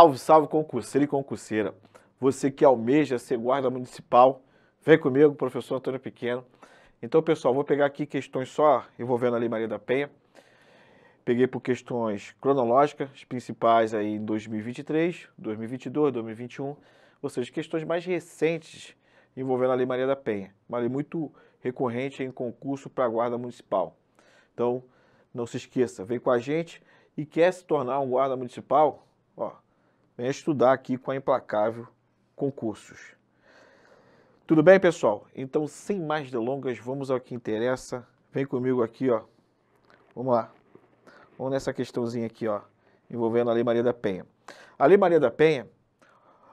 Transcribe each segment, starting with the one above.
Salve, salve concurseiro e concurseira. Você que almeja ser guarda municipal, vem comigo, professor Antônio Pequeno. Então, pessoal, vou pegar aqui questões só envolvendo a Lei Maria da Penha. Peguei por questões cronológicas, as principais aí em 2023, 2022, 2021, ou seja, questões mais recentes envolvendo a Lei Maria da Penha. Uma lei muito recorrente em concurso para a guarda municipal. Então, não se esqueça, vem com a gente e quer se tornar um guarda municipal? Ó, Venha é estudar aqui com a Implacável Concursos. Tudo bem, pessoal? Então, sem mais delongas, vamos ao que interessa. Vem comigo aqui, ó. Vamos lá. Vamos nessa questãozinha aqui, ó, envolvendo a Lei Maria da Penha. A Lei Maria da Penha,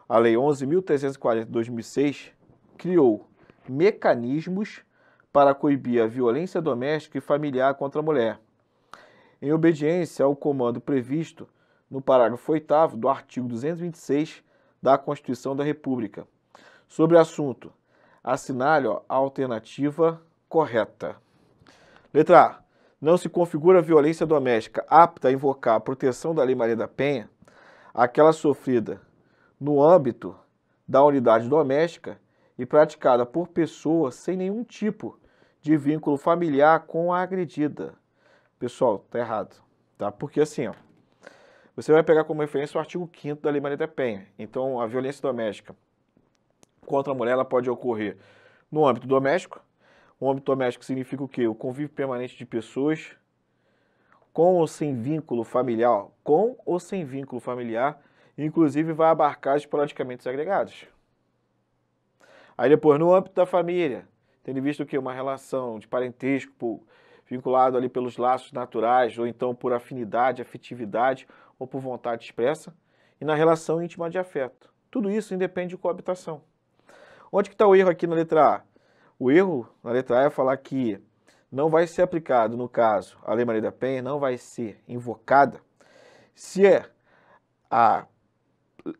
a Lei 11.340 de 2006, criou mecanismos para coibir a violência doméstica e familiar contra a mulher, em obediência ao comando previsto no parágrafo 8 do artigo 226 da Constituição da República. Sobre o assunto, assinale ó, a alternativa correta. Letra A. Não se configura violência doméstica apta a invocar a proteção da Lei Maria da Penha, aquela sofrida no âmbito da unidade doméstica e praticada por pessoa sem nenhum tipo de vínculo familiar com a agredida. Pessoal, tá errado, tá? Porque assim, ó, você vai pegar como referência o artigo 5 da Lei Maria da Penha. Então, a violência doméstica contra a mulher ela pode ocorrer no âmbito doméstico. O âmbito doméstico significa o quê? O convívio permanente de pessoas com ou sem vínculo familiar, com ou sem vínculo familiar, inclusive vai abarcar esporadicamente agregados. Aí depois, no âmbito da família, tendo visto que uma relação de parentesco vinculado ali pelos laços naturais ou então por afinidade, afetividade ou por vontade expressa, e na relação íntima de afeto. Tudo isso independe de coabitação. Onde que está o erro aqui na letra A? O erro na letra A é falar que não vai ser aplicado, no caso, a Lei Maria da Penha não vai ser invocada se é a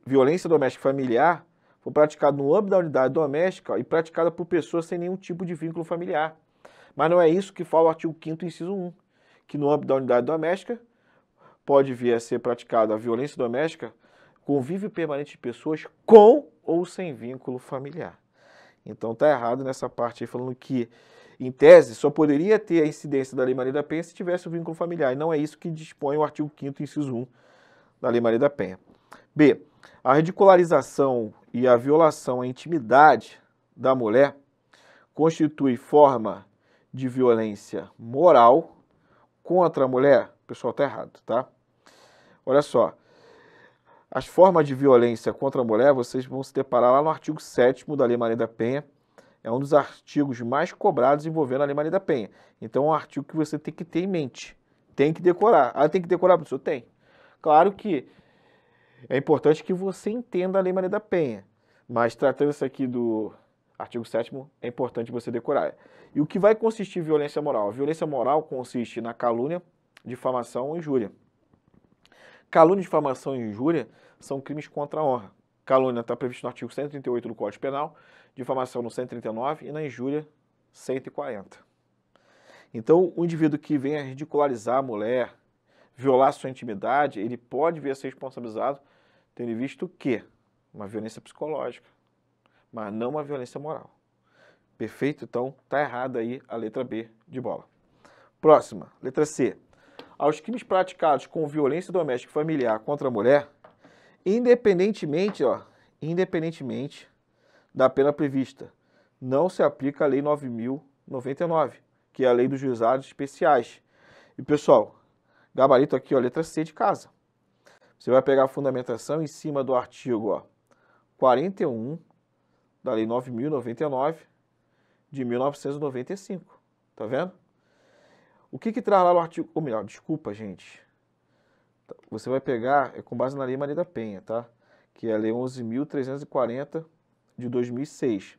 violência doméstica familiar for praticada no âmbito da unidade doméstica e praticada por pessoas sem nenhum tipo de vínculo familiar. Mas não é isso que fala o artigo 5 inciso 1, que no âmbito da unidade doméstica pode vir a ser praticada a violência doméstica, convívio permanente de pessoas com ou sem vínculo familiar. Então tá errado nessa parte aí falando que, em tese, só poderia ter a incidência da Lei Maria da Penha se tivesse o vínculo familiar. E não é isso que dispõe o artigo 5 inciso 1 da Lei Maria da Penha. B. A ridicularização e a violação à intimidade da mulher constitui forma de violência moral contra a mulher. O pessoal tá errado, tá? Olha só. As formas de violência contra a mulher, vocês vão se deparar lá no artigo 7 da Lei Maria da Penha. É um dos artigos mais cobrados envolvendo a Lei Maria da Penha. Então é um artigo que você tem que ter em mente. Tem que decorar. Ah, tem que decorar, professor? Tem. Claro que é importante que você entenda a Lei Maria da Penha. Mas tratando-se aqui do artigo 7 é importante você decorar. E o que vai consistir violência moral? A violência moral consiste na calúnia, difamação ou injúria. Calúnia, difamação e injúria são crimes contra a honra. Calúnia está previsto no artigo 138 do Código Penal, difamação no 139 e na injúria 140. Então, o indivíduo que venha ridicularizar a mulher, violar sua intimidade, ele pode vir a ser responsabilizado, tendo visto quê? uma violência psicológica, mas não uma violência moral. Perfeito? Então, está errada aí a letra B de bola. Próxima, letra C aos crimes praticados com violência doméstica e familiar contra a mulher, independentemente, ó, independentemente da pena prevista, não se aplica a Lei 9099, que é a Lei dos Juizados Especiais. E pessoal, gabarito aqui, ó, letra C de casa. Você vai pegar a fundamentação em cima do artigo ó, 41 da Lei 9099 de 1995. Tá vendo? O que que traz lá no artigo, ou melhor, desculpa, gente. Tá, você vai pegar, é com base na Lei Maria da Penha, tá? Que é a Lei 11.340 de 2006.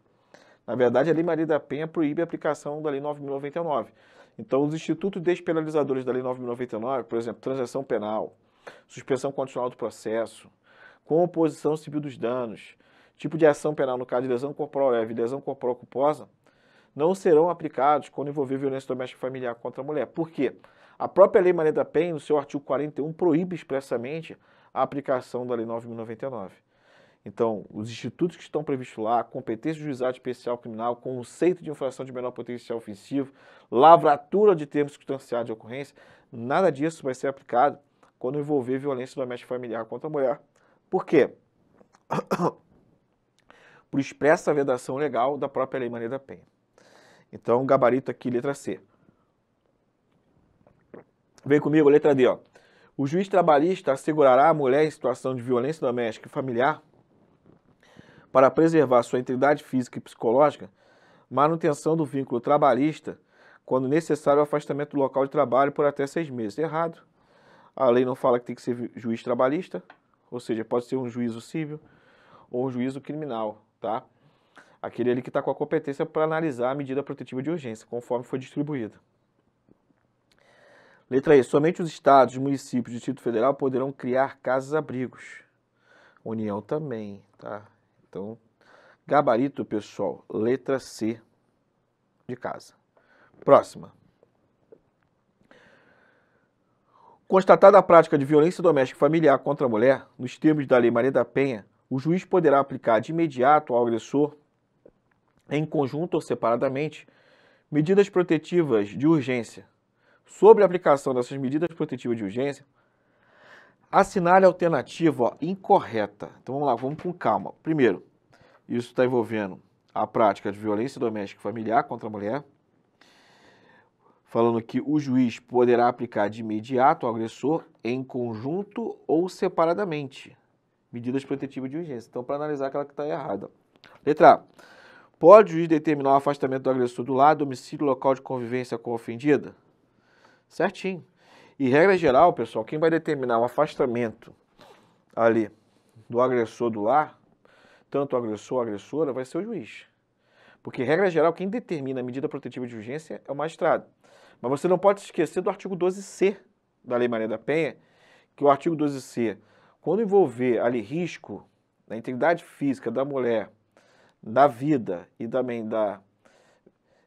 Na verdade, a Lei Maria da Penha proíbe a aplicação da Lei 9.099. Então, os institutos despenalizadores da Lei 9.099, por exemplo, transação penal, suspensão condicional do processo, composição civil dos danos, tipo de ação penal no caso de lesão corporal leve e lesão corporal culposa, não serão aplicados quando envolver violência doméstica familiar contra a mulher. Por quê? A própria Lei Maria da Penha, no seu artigo 41, proíbe expressamente a aplicação da Lei 9.099. Então, os institutos que estão previstos lá, competência de juizado especial criminal, conceito de infração de menor potencial ofensivo, lavratura de termos substanciados de ocorrência, nada disso vai ser aplicado quando envolver violência doméstica familiar contra a mulher. Por quê? Por expressa vedação legal da própria Lei Maria da Penha. Então, gabarito aqui, letra C. Vem comigo, letra D, ó. O juiz trabalhista assegurará à mulher em situação de violência doméstica e familiar, para preservar sua integridade física e psicológica, manutenção do vínculo trabalhista, quando necessário o afastamento do local de trabalho por até seis meses. Errado. A lei não fala que tem que ser juiz trabalhista, ou seja, pode ser um juízo civil ou um juízo criminal, tá? aquele ali que está com a competência para analisar a medida protetiva de urgência, conforme foi distribuída. Letra E. Somente os estados, municípios e Distrito Federal poderão criar casas-abrigos. União também, tá? Então, gabarito, pessoal. Letra C de casa. Próxima. Constatada a prática de violência doméstica familiar contra a mulher, nos termos da Lei Maria da Penha, o juiz poderá aplicar de imediato ao agressor em conjunto ou separadamente, medidas protetivas de urgência. Sobre a aplicação dessas medidas protetivas de urgência, assinale a alternativa ó, incorreta. Então vamos lá, vamos com calma. Primeiro, isso está envolvendo a prática de violência doméstica e familiar contra a mulher, falando que o juiz poderá aplicar de imediato ao agressor em conjunto ou separadamente medidas protetivas de urgência. Então, para analisar aquela que está errada. Letra A Pode o juiz determinar o afastamento do agressor do lar, domicílio, local de convivência com a ofendida? Certinho. E regra geral, pessoal, quem vai determinar o afastamento ali do agressor do lar, tanto o agressor ou agressora, vai ser o juiz. Porque, regra geral, quem determina a medida protetiva de urgência é o magistrado. Mas você não pode esquecer do artigo 12C da Lei Maria da Penha, que o artigo 12C, quando envolver ali risco na integridade física da mulher da vida e também da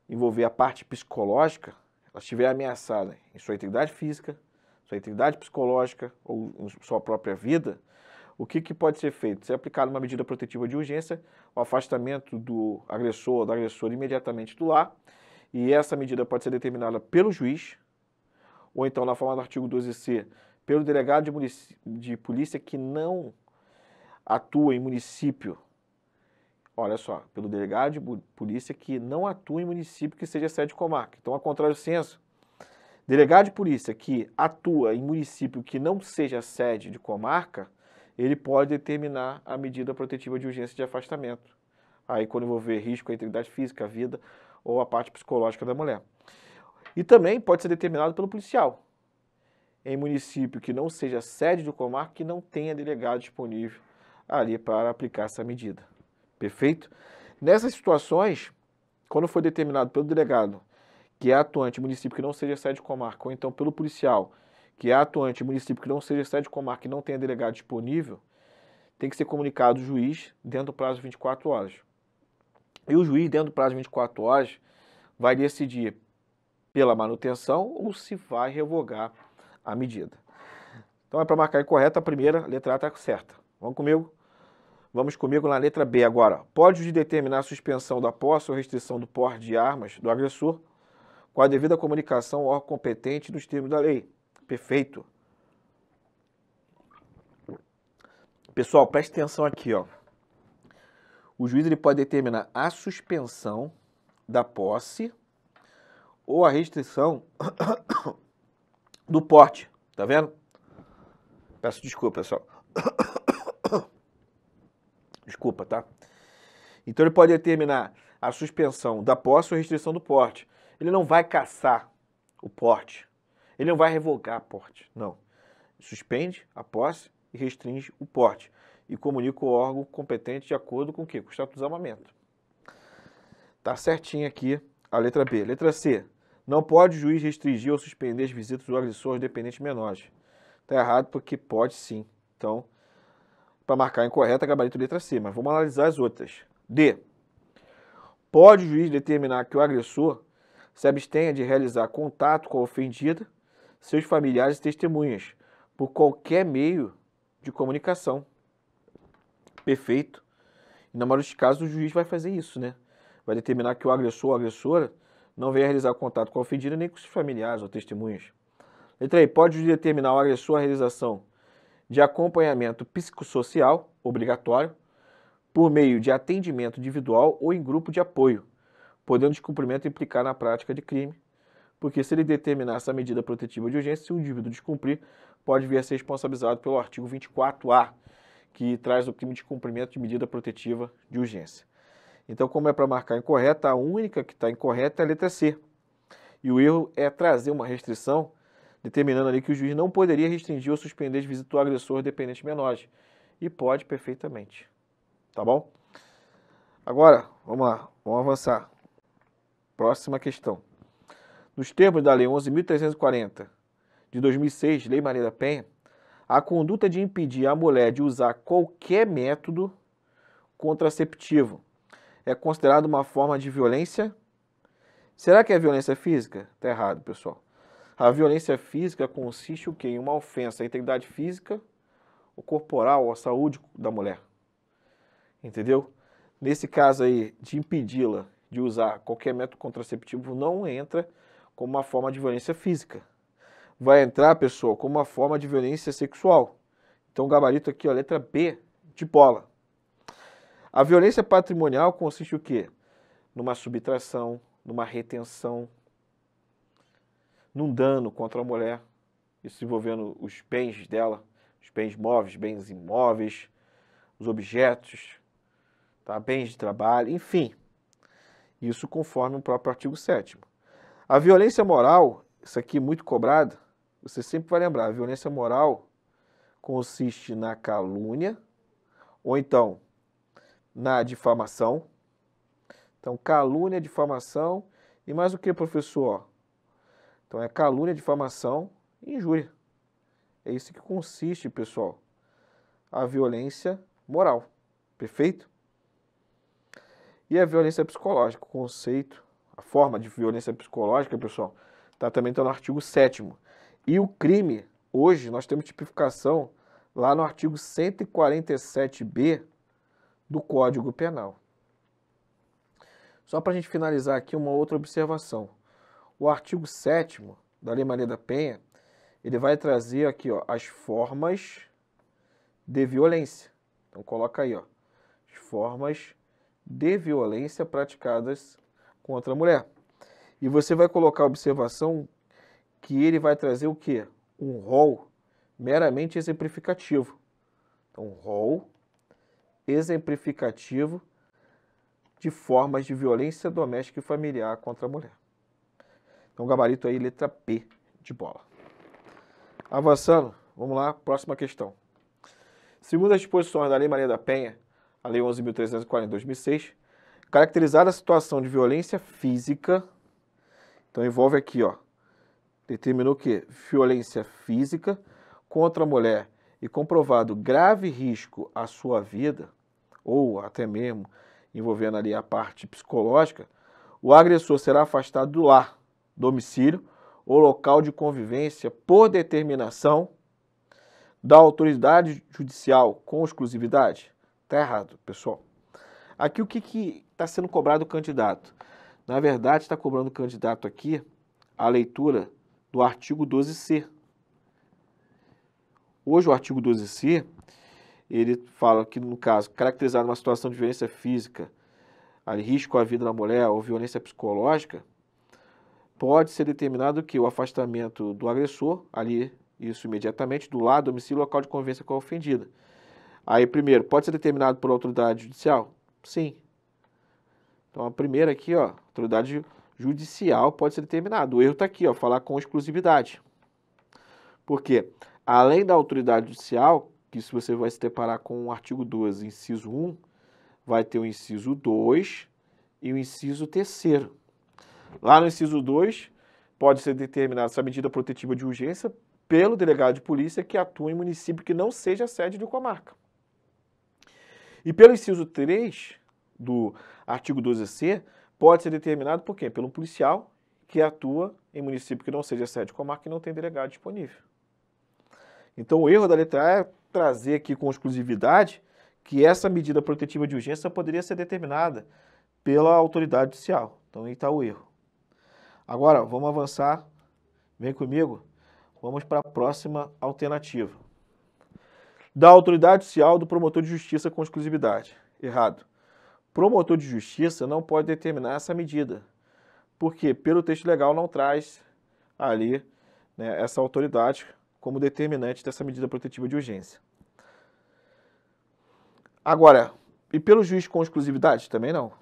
envolver a parte psicológica, ela estiver ameaçada em sua integridade física, sua integridade psicológica ou em sua própria vida, o que, que pode ser feito? Ser aplicada uma medida protetiva de urgência, o afastamento do agressor ou da agressora imediatamente do lar, e essa medida pode ser determinada pelo juiz, ou então, na forma do artigo 12c, pelo delegado de, de polícia que não atua em município olha só, pelo delegado de polícia que não atua em município que seja sede comarca. Então, ao contrário do delegado de polícia que atua em município que não seja sede de comarca, ele pode determinar a medida protetiva de urgência de afastamento. Aí, quando envolver risco à integridade física, à vida ou à parte psicológica da mulher. E também pode ser determinado pelo policial, em município que não seja sede do comarca, que não tenha delegado disponível ali para aplicar essa medida. Perfeito? Nessas situações, quando foi determinado pelo delegado que é atuante município que não seja sede comarca, ou então pelo policial que é atuante município que não seja sede comarca e não tenha delegado disponível, tem que ser comunicado o juiz dentro do prazo de 24 horas. E o juiz, dentro do prazo de 24 horas, vai decidir pela manutenção ou se vai revogar a medida. Então é para marcar incorreta a primeira, letra A está certa. Vamos comigo? Vamos comigo na letra B agora. Pode determinar a suspensão da posse ou restrição do porte de armas do agressor com a devida comunicação ao órgão competente nos termos da lei. Perfeito. Pessoal, preste atenção aqui, ó. O juiz ele pode determinar a suspensão da posse ou a restrição do porte, tá vendo? Peço desculpa, pessoal. Desculpa, tá? Então ele pode determinar a suspensão da posse ou restrição do porte. Ele não vai caçar o porte. Ele não vai revogar o porte. Não. Suspende a posse e restringe o porte. E comunica o órgão competente de acordo com o quê? Com o status de armamento. Tá certinho aqui a letra B. Letra C. Não pode o juiz restringir ou suspender as visitas do agressor aos dependentes menores. Tá errado porque pode sim. Então, para marcar incorreta, gabarito letra C, mas vamos analisar as outras. D. Pode o juiz determinar que o agressor se abstenha de realizar contato com a ofendida, seus familiares e testemunhas, por qualquer meio de comunicação. Perfeito. E na maioria dos casos, o juiz vai fazer isso, né? Vai determinar que o agressor ou agressora não venha realizar contato com a ofendida nem com seus familiares ou testemunhas. Letra E. Pode o juiz determinar o agressor a realização de acompanhamento psicossocial obrigatório por meio de atendimento individual ou em grupo de apoio, podendo descumprimento implicar na prática de crime, porque se ele determinar essa medida protetiva de urgência, se o indivíduo descumprir, pode vir a ser responsabilizado pelo artigo 24-A, que traz o crime de cumprimento de medida protetiva de urgência. Então, como é para marcar incorreta, a única que está incorreta é a letra C. E o erro é trazer uma restrição determinando ali que o juiz não poderia restringir ou suspender de visita o agressor dependente menor E pode perfeitamente. Tá bom? Agora, vamos lá, vamos avançar. Próxima questão. Nos termos da Lei 11.340 de 2006, Lei Maria da Penha, a conduta de impedir a mulher de usar qualquer método contraceptivo é considerada uma forma de violência? Será que é violência física? Está errado, pessoal. A violência física consiste o quê? em uma ofensa à integridade física, ou corporal, à saúde da mulher. Entendeu? Nesse caso aí, de impedi-la de usar qualquer método contraceptivo não entra como uma forma de violência física. Vai entrar, pessoal, como uma forma de violência sexual. Então, gabarito aqui, ó, letra B, de bola. A violência patrimonial consiste o quê? Numa subtração, numa retenção, num dano contra a mulher, isso envolvendo os bens dela, os bens móveis, bens imóveis, os objetos, tá? bens de trabalho, enfim. Isso conforme o próprio artigo 7. A violência moral, isso aqui é muito cobrado, você sempre vai lembrar, a violência moral consiste na calúnia ou então na difamação. Então, calúnia, difamação e mais o que, professor? Então é calúnia, difamação e injúria. É isso que consiste, pessoal, a violência moral. Perfeito? E a violência psicológica, o conceito, a forma de violência psicológica, pessoal, tá também está no artigo 7 E o crime, hoje, nós temos tipificação lá no artigo 147b do Código Penal. Só para a gente finalizar aqui uma outra observação o artigo 7 da Lei Maria da Penha, ele vai trazer aqui ó, as formas de violência. Então coloca aí, ó, as formas de violência praticadas contra a mulher. E você vai colocar a observação que ele vai trazer o quê? Um rol meramente exemplificativo. Então, um rol exemplificativo de formas de violência doméstica e familiar contra a mulher. Então, gabarito aí, letra P de bola. Avançando, vamos lá, próxima questão. Segundo as disposições da Lei Maria da Penha, a Lei 11.340 de 2006, caracterizada a situação de violência física, então envolve aqui, ó, determinou que violência física contra a mulher e comprovado grave risco à sua vida, ou até mesmo envolvendo ali a parte psicológica, o agressor será afastado do lar domicílio ou local de convivência por determinação da autoridade judicial com exclusividade? Está errado, pessoal. Aqui o que está sendo cobrado o candidato? Na verdade, está cobrando o candidato aqui a leitura do artigo 12C. Hoje, o artigo 12C, ele fala que, no caso, caracterizado uma situação de violência física, risco à vida da mulher ou violência psicológica, pode ser determinado que o afastamento do agressor, ali, isso imediatamente, do lado, domicílio, local de convivência com a ofendida. Aí, primeiro, pode ser determinado por autoridade judicial? Sim. Então, a primeira aqui, ó, autoridade judicial pode ser determinado. O erro está aqui, ó, falar com exclusividade. Porque, além da autoridade judicial, que se você vai se deparar com o artigo 12, inciso 1, vai ter o inciso 2 e o inciso 3 Lá no inciso 2, pode ser determinada essa medida protetiva de urgência pelo delegado de polícia que atua em município que não seja sede de comarca. E pelo inciso 3 do artigo 12C, pode ser determinado por quem? Pelo policial que atua em município que não seja sede de comarca e não tem delegado disponível. Então o erro da letra A é trazer aqui com exclusividade que essa medida protetiva de urgência poderia ser determinada pela autoridade judicial. Então aí está o erro. Agora, vamos avançar. Vem comigo. Vamos para a próxima alternativa. Da autoridade social do promotor de justiça com exclusividade. Errado. Promotor de justiça não pode determinar essa medida, porque pelo texto legal não traz ali né, essa autoridade como determinante dessa medida protetiva de urgência. Agora, e pelo juiz com exclusividade? Também não.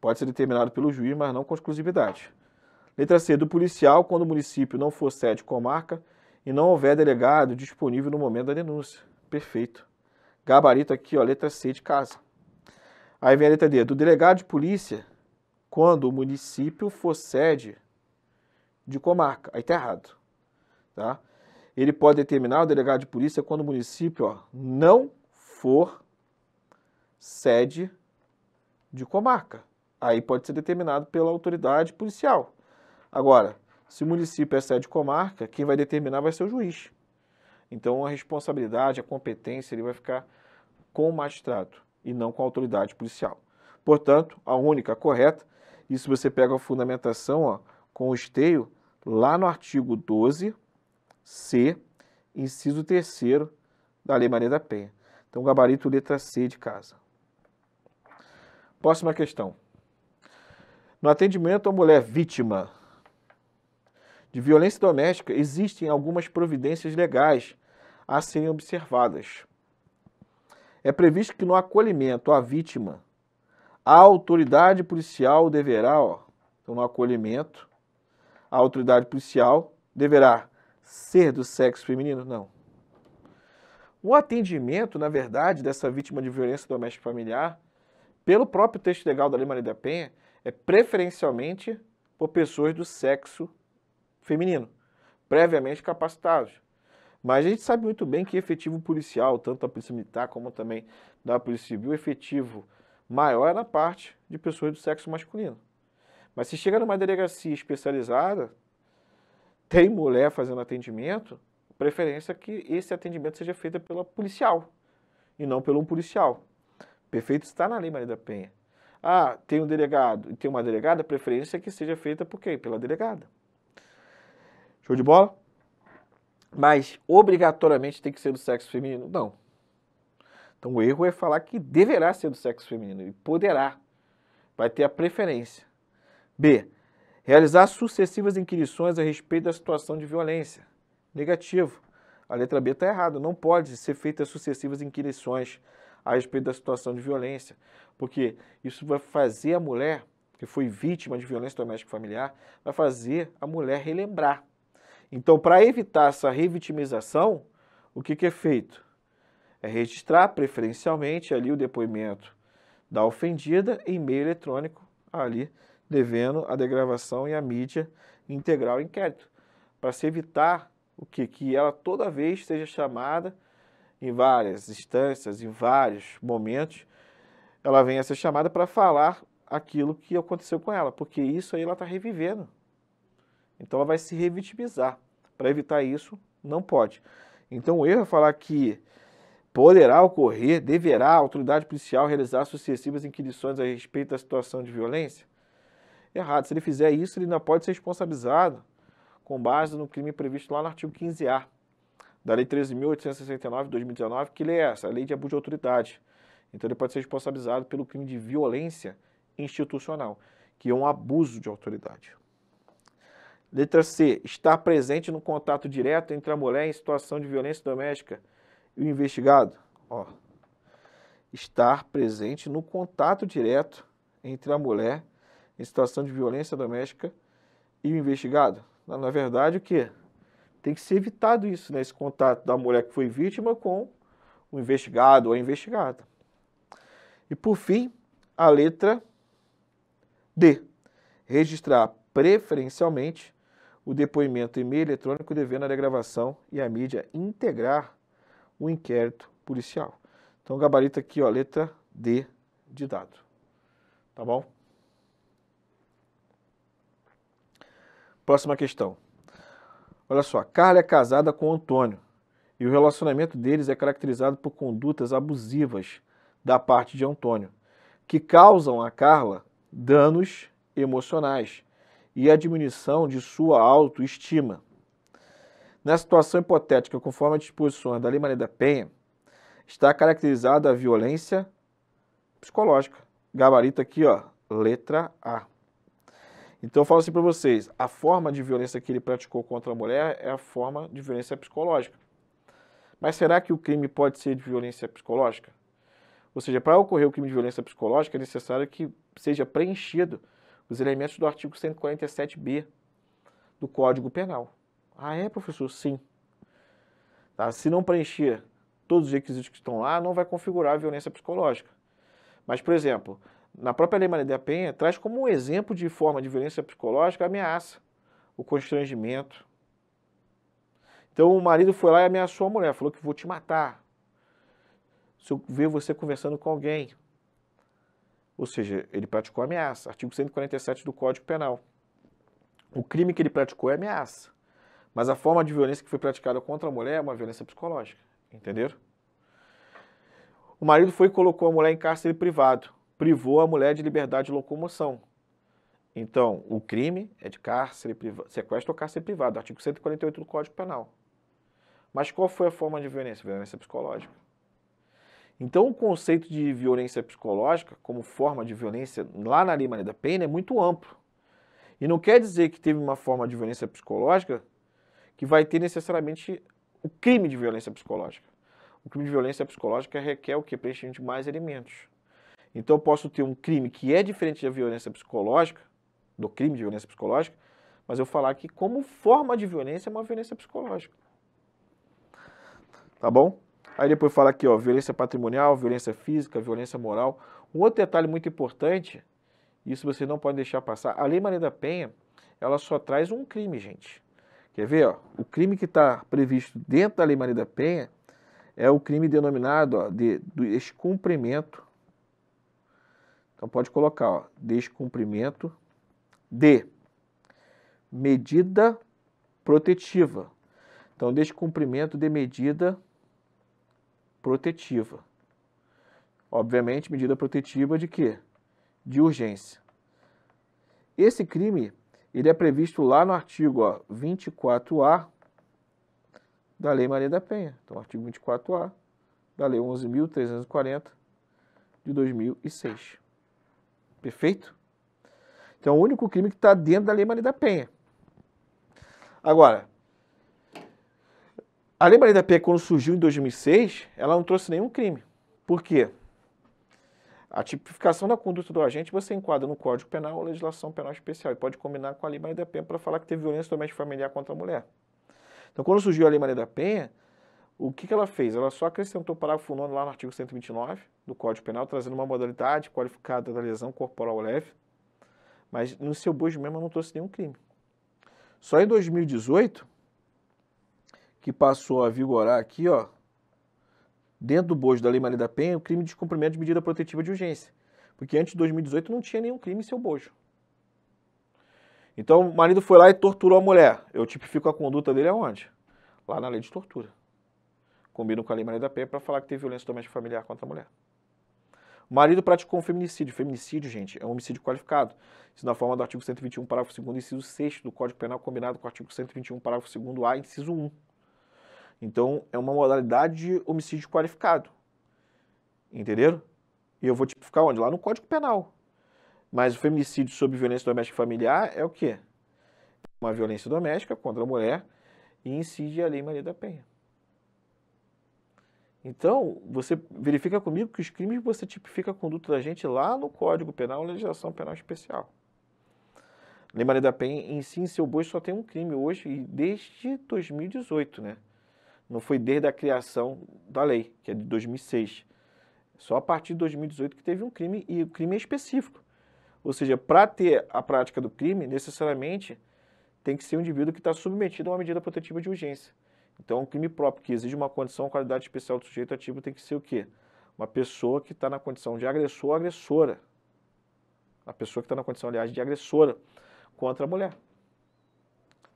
Pode ser determinado pelo juiz, mas não com exclusividade. Letra C, do policial quando o município não for sede comarca e não houver delegado disponível no momento da denúncia. Perfeito. Gabarito aqui, ó, letra C de casa. Aí vem a letra D, do delegado de polícia quando o município for sede de comarca. Aí tá errado, tá? Ele pode determinar o delegado de polícia quando o município ó, não for sede de comarca. Aí pode ser determinado pela autoridade policial. Agora, se o município é sede comarca, quem vai determinar vai ser o juiz. Então a responsabilidade, a competência, ele vai ficar com o magistrado e não com a autoridade policial. Portanto, a única correta, e se você pega a fundamentação ó, com o esteio, lá no artigo 12, C, inciso 3 da Lei Maria da Penha. Então, gabarito letra C de casa. Próxima questão. No atendimento à mulher vítima de violência doméstica, existem algumas providências legais a serem observadas. É previsto que no acolhimento à vítima, a autoridade policial deverá, ó, então no acolhimento, a autoridade policial deverá ser do sexo feminino? Não. O atendimento, na verdade, dessa vítima de violência doméstica familiar, pelo próprio texto legal da Lei Maria da Penha, é preferencialmente por pessoas do sexo feminino feminino, previamente capacitados. Mas a gente sabe muito bem que efetivo policial, tanto da Polícia Militar como também da Polícia Civil, efetivo maior é na parte de pessoas do sexo masculino. Mas se chega numa delegacia especializada, tem mulher fazendo atendimento, preferência é que esse atendimento seja feito pela policial e não pelo um policial. Perfeito está na Lei Maria da Penha. Ah, tem um delegado e tem uma delegada, preferência é que seja feita por quem? Pela delegada. Show de bola? Mas obrigatoriamente tem que ser do sexo feminino? Não. Então o erro é falar que deverá ser do sexo feminino e poderá. Vai ter a preferência. B. Realizar sucessivas inquirições a respeito da situação de violência. Negativo. A letra B está errada. Não pode ser feitas sucessivas inquirições a respeito da situação de violência, porque isso vai fazer a mulher que foi vítima de violência doméstica familiar, vai fazer a mulher relembrar então, para evitar essa revitimização, o que, que é feito? É registrar preferencialmente ali o depoimento da ofendida em meio eletrônico, ali devendo a degravação e a mídia integral ao inquérito, para se evitar o que? Que ela toda vez seja chamada em várias instâncias, em vários momentos, ela venha a ser chamada para falar aquilo que aconteceu com ela, porque isso aí ela está revivendo. Então ela vai se revitimizar. Para evitar isso, não pode. Então o erro é falar que poderá ocorrer, deverá a autoridade policial realizar sucessivas inquirições a respeito da situação de violência? Errado. Se ele fizer isso, ele não pode ser responsabilizado com base no crime previsto lá no artigo 15A da Lei 13.869 de 2019, que lei é essa? A Lei de Abuso de Autoridade. Então ele pode ser responsabilizado pelo crime de violência institucional, que é um abuso de autoridade. Letra C, estar presente no contato direto entre a mulher em situação de violência doméstica e o investigado. Ó, estar presente no contato direto entre a mulher em situação de violência doméstica e o investigado. Na, na verdade, o que? Tem que ser evitado isso, né? esse contato da mulher que foi vítima com o investigado ou a investigada. E por fim, a letra D. Registrar preferencialmente o depoimento em meio eletrônico devendo a gravação e a mídia integrar o inquérito policial. Então, gabarito aqui, ó, letra D de dado. Tá bom? Próxima questão. Olha só, Carla é casada com Antônio e o relacionamento deles é caracterizado por condutas abusivas da parte de Antônio, que causam a Carla danos emocionais e a diminuição de sua autoestima. Na situação hipotética, conforme as disposições da Lei Maria da Penha, está caracterizada a violência psicológica. Gabarito aqui, ó, letra A. Então eu falo assim para vocês, a forma de violência que ele praticou contra a mulher é a forma de violência psicológica. Mas será que o crime pode ser de violência psicológica? Ou seja, para ocorrer o crime de violência psicológica é necessário que seja preenchido os elementos do artigo 147b do Código Penal. Ah, é, professor? Sim. Tá? Se não preencher todos os requisitos que estão lá, não vai configurar a violência psicológica. Mas, por exemplo, na própria Lei Maria da Penha, traz como um exemplo de forma de violência psicológica a ameaça, o constrangimento. Então, o marido foi lá e ameaçou a mulher, falou que vou te matar se eu ver você conversando com alguém. Ou seja, ele praticou ameaça. Artigo 147 do Código Penal. O crime que ele praticou é ameaça. Mas a forma de violência que foi praticada contra a mulher é uma violência psicológica. Entenderam? O marido foi e colocou a mulher em cárcere privado. Privou a mulher de liberdade de locomoção. Então, o crime é de cárcere privado, sequestro ou cárcere privado, artigo 148 do Código Penal. Mas qual foi a forma de violência? Violência psicológica. Então, o conceito de violência psicológica como forma de violência lá na Lei Maria da Penha é muito amplo. E não quer dizer que teve uma forma de violência psicológica que vai ter necessariamente o crime de violência psicológica. O crime de violência psicológica requer o que? Preenchimento de mais elementos. Então, eu posso ter um crime que é diferente da violência psicológica, do crime de violência psicológica, mas eu falar que como forma de violência é uma violência psicológica. Tá bom? Aí depois fala aqui, ó, violência patrimonial, violência física, violência moral. Um outro detalhe muito importante, isso você não pode deixar passar, a Lei Maria da Penha, ela só traz um crime, gente. Quer ver, ó, o crime que está previsto dentro da Lei Maria da Penha é o crime denominado ó, de, de descumprimento. Então pode colocar, ó, descumprimento de medida protetiva. Então, descumprimento de medida protetiva protetiva. Obviamente, medida protetiva de quê? De urgência. Esse crime ele é previsto lá no artigo ó, 24A da Lei Maria da Penha. Então, artigo 24A da Lei 11.340 de 2006. Perfeito? Então, é o único crime que está dentro da Lei Maria da Penha. Agora, a Lei Maria da Penha, quando surgiu em 2006, ela não trouxe nenhum crime. Por quê? A tipificação da conduta do agente você enquadra no Código Penal ou legislação penal especial e pode combinar com a Lei Maria da Penha para falar que teve violência doméstica familiar contra a mulher. Então, quando surgiu a Lei Maria da Penha, o que, que ela fez? Ela só acrescentou o parágrafo 9 lá no artigo 129 do Código Penal, trazendo uma modalidade qualificada da lesão corporal leve, mas no seu bojo mesmo não trouxe nenhum crime. Só em 2018 que passou a vigorar aqui, ó, dentro do bojo da Lei Maria da Penha, o crime de cumprimento de medida protetiva de urgência. Porque antes de 2018 não tinha nenhum crime em seu bojo. Então o marido foi lá e torturou a mulher. Eu tipifico a conduta dele aonde? Lá na lei de tortura. Combinam com a Lei Maria da Penha para falar que teve violência doméstica familiar contra a mulher. O marido praticou um feminicídio. Feminicídio, gente, é um homicídio qualificado. Isso na forma do artigo 121, parágrafo 2 inciso 6 do Código Penal, combinado com o artigo 121, parágrafo 2 A, inciso 1. Então, é uma modalidade de homicídio qualificado. Entenderam? E eu vou tipificar onde? Lá no Código Penal. Mas o feminicídio sob violência doméstica e familiar é o quê? Uma violência doméstica contra a mulher e incide a Lei Maria da Penha. Então, você verifica comigo que os crimes você tipifica a conduta da gente lá no Código Penal, legislação penal especial. Lei Maria da Penha, em si, em seu bojo, só tem um crime hoje, e desde 2018, né? não foi desde a criação da lei, que é de 2006. Só a partir de 2018 que teve um crime, e o crime é específico. Ou seja, para ter a prática do crime, necessariamente tem que ser um indivíduo que está submetido a uma medida protetiva de urgência. Então, um crime próprio que exige uma condição, qualidade especial do sujeito ativo tem que ser o quê? Uma pessoa que está na condição de agressor ou agressora. A pessoa que está na condição, aliás, de agressora contra a mulher.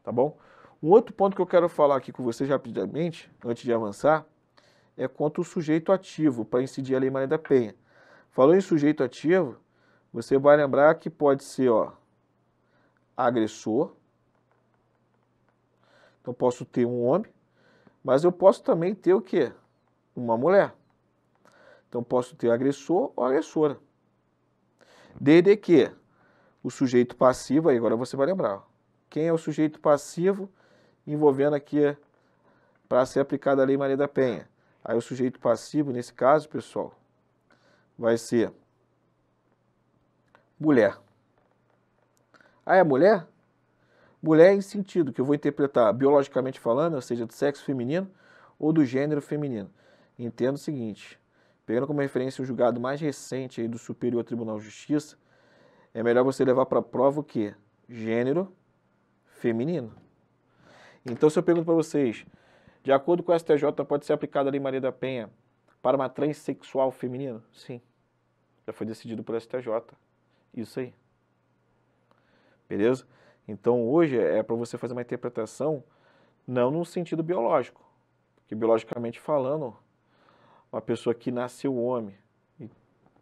Tá bom? Um outro ponto que eu quero falar aqui com vocês rapidamente, antes de avançar, é quanto o sujeito ativo, para incidir a Lei Maria da Penha. Falou em sujeito ativo, você vai lembrar que pode ser ó, agressor, então posso ter um homem, mas eu posso também ter o quê? Uma mulher. Então posso ter agressor ou agressora. Desde que o sujeito passivo, aí agora você vai lembrar, ó, quem é o sujeito passivo envolvendo aqui para ser aplicada a Lei Maria da Penha. Aí o sujeito passivo, nesse caso, pessoal, vai ser mulher. Ah, é mulher? Mulher em sentido que eu vou interpretar biologicamente falando, ou seja, do sexo feminino ou do gênero feminino. Entendo o seguinte, pegando como referência o julgado mais recente aí do Superior Tribunal de Justiça, é melhor você levar para prova o quê? Gênero feminino. Então, se eu pergunto para vocês, de acordo com o STJ, pode ser aplicada a Lei Maria da Penha para uma transexual feminina? Sim. Já foi decidido pelo STJ. Isso aí. Beleza? Então, hoje é para você fazer uma interpretação não no sentido biológico, porque biologicamente falando, uma pessoa que nasceu homem e,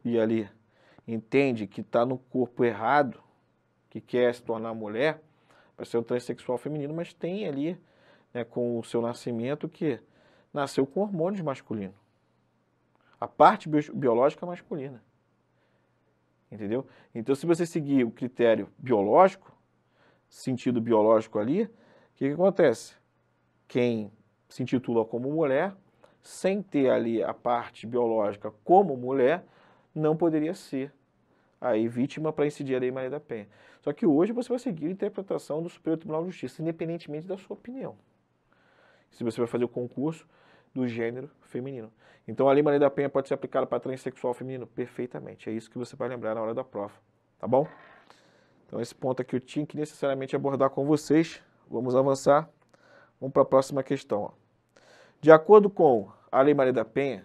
e ali entende que está no corpo errado, que quer se tornar mulher, para ser o transexual feminino, mas tem ali, né, com o seu nascimento, que nasceu com hormônios masculinos. A parte biológica é masculina. Entendeu? Então, se você seguir o critério biológico, sentido biológico ali, o que, que acontece? Quem se intitula como mulher, sem ter ali a parte biológica como mulher, não poderia ser aí vítima para incidir a lei Maria da Penha. Só que hoje você vai seguir a interpretação do Superior Tribunal de Justiça, independentemente da sua opinião. Se você vai fazer o concurso do gênero feminino. Então a Lei Maria da Penha pode ser aplicada para transexual feminino? Perfeitamente. É isso que você vai lembrar na hora da prova. Tá bom? Então esse ponto aqui eu tinha que necessariamente abordar com vocês. Vamos avançar. Vamos para a próxima questão. Ó. De acordo com a Lei Maria da Penha,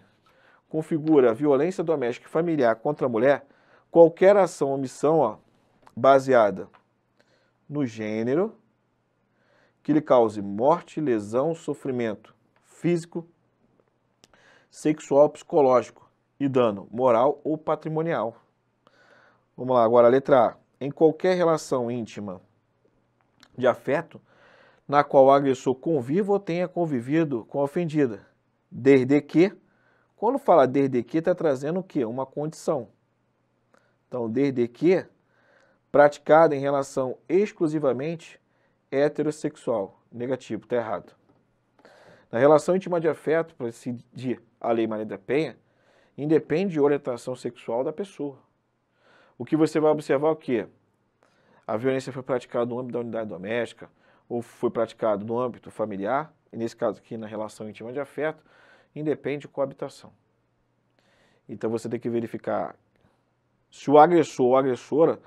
configura violência doméstica e familiar contra a mulher qualquer ação ou omissão ó, baseada no gênero, que lhe cause morte, lesão, sofrimento físico, sexual, psicológico e dano moral ou patrimonial. Vamos lá, agora a letra A. Em qualquer relação íntima de afeto, na qual o agressor conviva ou tenha convivido com a ofendida. Desde que, quando fala desde que, está trazendo o quê? Uma condição. Então, desde que praticada em relação exclusivamente heterossexual. Negativo, está errado. Na relação íntima de afeto, para assim decidir a Lei Maria da Penha, independe de orientação sexual da pessoa. O que você vai observar é o quê? A violência foi praticada no âmbito da unidade doméstica, ou foi praticada no âmbito familiar, e nesse caso aqui na relação íntima de afeto, independe de coabitação. Então você tem que verificar se o agressor ou a agressora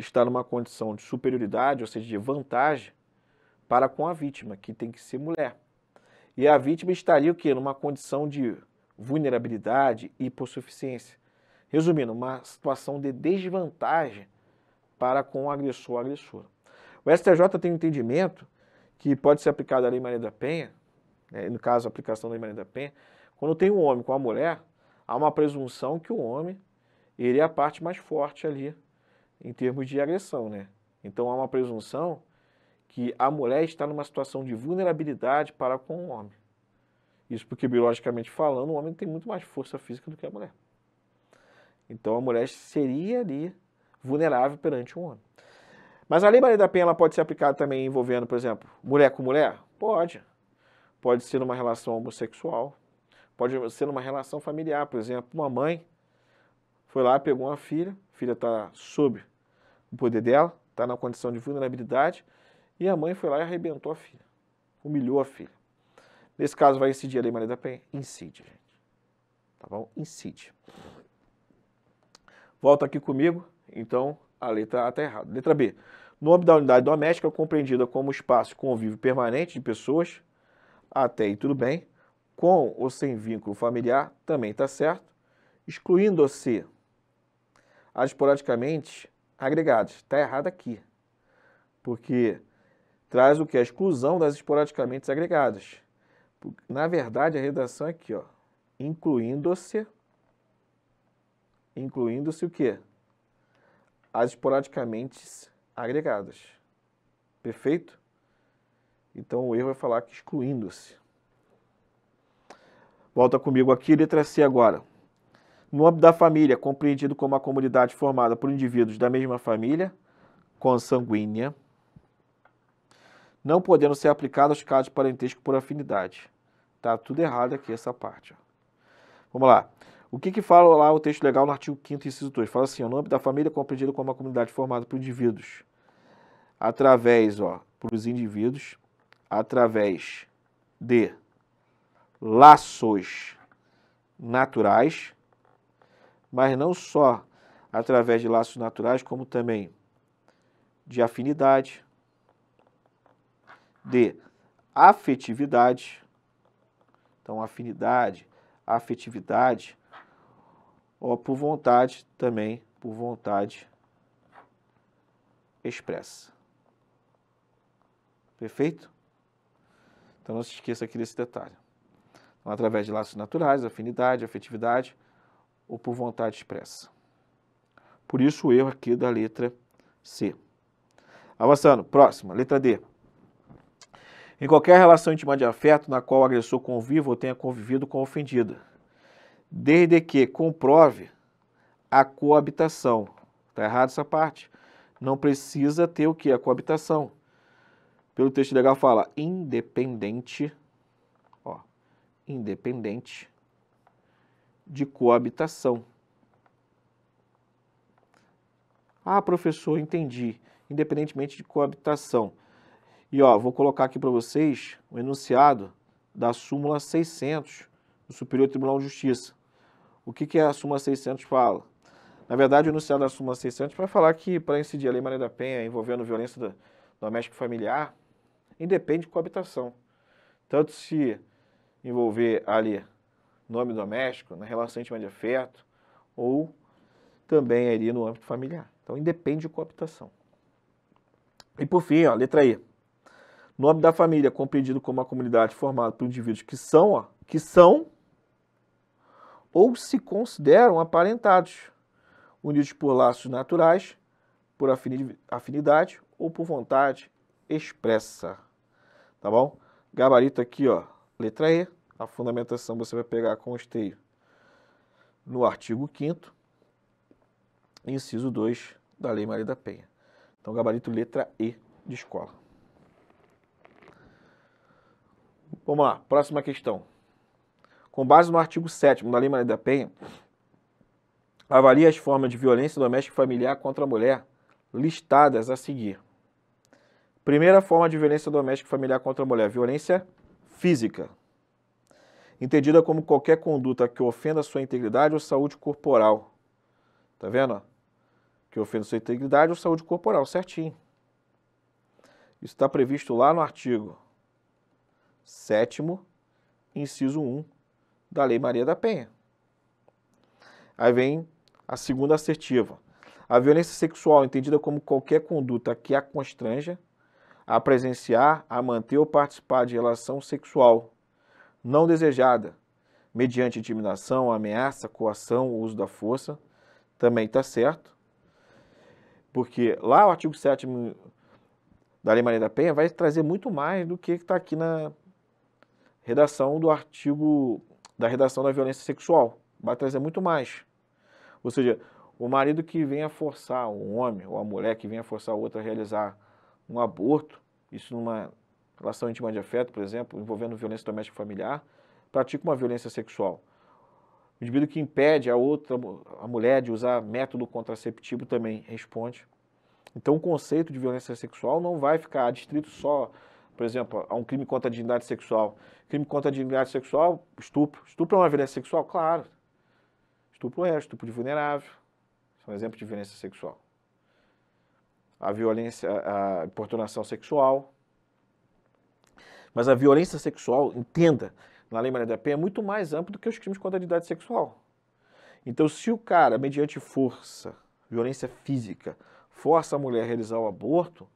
está numa condição de superioridade, ou seja, de vantagem, para com a vítima, que tem que ser mulher. E a vítima estaria o quê? Numa condição de vulnerabilidade e hipossuficiência. Resumindo, uma situação de desvantagem para com o agressor ou agressora. O STJ tem um entendimento que pode ser aplicado à Lei Maria da Penha, né, no caso, a aplicação da Lei Maria da Penha, quando tem um homem com a mulher, há uma presunção que o homem ele é a parte mais forte ali em termos de agressão, né? Então há uma presunção que a mulher está numa situação de vulnerabilidade para com o homem. Isso porque, biologicamente falando, o homem tem muito mais força física do que a mulher. Então a mulher seria ali vulnerável perante um homem. Mas a Lei Maria da Penha ela pode ser aplicada também envolvendo, por exemplo, mulher com mulher? Pode. Pode ser numa relação homossexual. Pode ser numa relação familiar, por exemplo, uma mãe foi lá, pegou uma filha, a filha está sob o poder dela, está na condição de vulnerabilidade, e a mãe foi lá e arrebentou a filha, humilhou a filha. Nesse caso, vai incidir a Lei Maria da Penha? Incide, gente. Tá bom? Incide. Volta aqui comigo, então a letra A está errada. Letra B. Nome da unidade doméstica compreendida como espaço convívio permanente de pessoas, até e tudo bem, com ou sem vínculo familiar, também está certo, excluindo-se as esporadicamente agregados. Está errado aqui, porque traz o que? A exclusão das esporadicamente agregadas. Na verdade, a redação é aqui, ó, incluindo-se, incluindo-se o quê? As esporadicamente agregadas. Perfeito? Então o erro vai é falar que excluindo-se. Volta comigo aqui, letra C agora. No âmbito da família, compreendido como a comunidade formada por indivíduos da mesma família consanguínea, não podendo ser aplicado aos casos de parentesco por afinidade. Tá tudo errado aqui essa parte. Ó. Vamos lá. O que, que fala lá o texto legal no artigo 5 inciso 2? Fala assim, o nome da família é compreendido como uma comunidade formada por indivíduos, através, ó, para os indivíduos, através de laços naturais, mas não só através de laços naturais, como também de afinidade, de afetividade. Então, afinidade, afetividade, ou por vontade também, por vontade expressa. Perfeito? Então, não se esqueça aqui desse detalhe. Então, através de laços naturais, afinidade, afetividade ou por vontade expressa. Por isso o erro aqui da letra C. Avançando, próxima, letra D. Em qualquer relação íntima de afeto na qual o agressor conviva ou tenha convivido com a ofendida, desde que comprove a coabitação. Está errado essa parte. Não precisa ter o que? A coabitação. Pelo texto legal fala independente, ó, independente de coabitação. Ah, professor, entendi. Independentemente de coabitação. E ó, vou colocar aqui para vocês o enunciado da súmula 600 do Superior Tribunal de Justiça. O que, que a súmula 600 fala? Na verdade, o enunciado da súmula 600 vai falar que para incidir a Lei Maria da Penha envolvendo violência doméstica e familiar, independe de coabitação. Tanto se envolver ali nome doméstico, na relação íntima de afeto, ou também ali no âmbito familiar. Então, independe de cooptação. E por fim, ó, letra E. Nome da família compreendido como uma comunidade formada por indivíduos que são, ó, que são ou se consideram aparentados, unidos por laços naturais, por afinidade ou por vontade expressa. Tá bom? Gabarito aqui, ó, letra E. A fundamentação você vai pegar com esteio no artigo 5 inciso 2 da Lei Maria da Penha. Então, gabarito letra E de escola. Vamos lá, próxima questão. Com base no artigo 7 da Lei Maria da Penha, avalie as formas de violência doméstica e familiar contra a mulher listadas a seguir. Primeira forma de violência doméstica e familiar contra a mulher, violência física entendida como qualquer conduta que ofenda a sua integridade ou saúde corporal. Tá vendo? Que ofenda a sua integridade ou saúde corporal, certinho. Isso está previsto lá no artigo 7 inciso 1 da Lei Maria da Penha. Aí vem a segunda assertiva. A violência sexual, entendida como qualquer conduta que a constranja a presenciar, a manter ou participar de relação sexual não desejada, mediante intimidação, ameaça, coação, uso da força, também está certo, porque lá o artigo 7 da Lei Maria da Penha vai trazer muito mais do que está aqui na redação do artigo da redação da violência sexual. Vai trazer muito mais. Ou seja, o marido que venha forçar um homem ou a mulher que venha forçar outra a realizar um aborto, isso numa relação íntima de afeto, por exemplo, envolvendo violência doméstica familiar, pratica uma violência sexual. O indivíduo que impede a outra, a mulher, de usar método contraceptivo também responde. Então, o conceito de violência sexual não vai ficar adstrito só, por exemplo, a um crime contra a dignidade sexual. Crime contra a dignidade sexual, estupro. Estupro é uma violência sexual? Claro. Estupro é, estupro de vulnerável. Isso é um exemplo de violência sexual. A violência, a importunação sexual, mas a violência sexual, entenda, na Lei Maria da Penha é muito mais ampla do que os crimes contra a idade sexual. Então, se o cara, mediante força, violência física, força a mulher a realizar o aborto,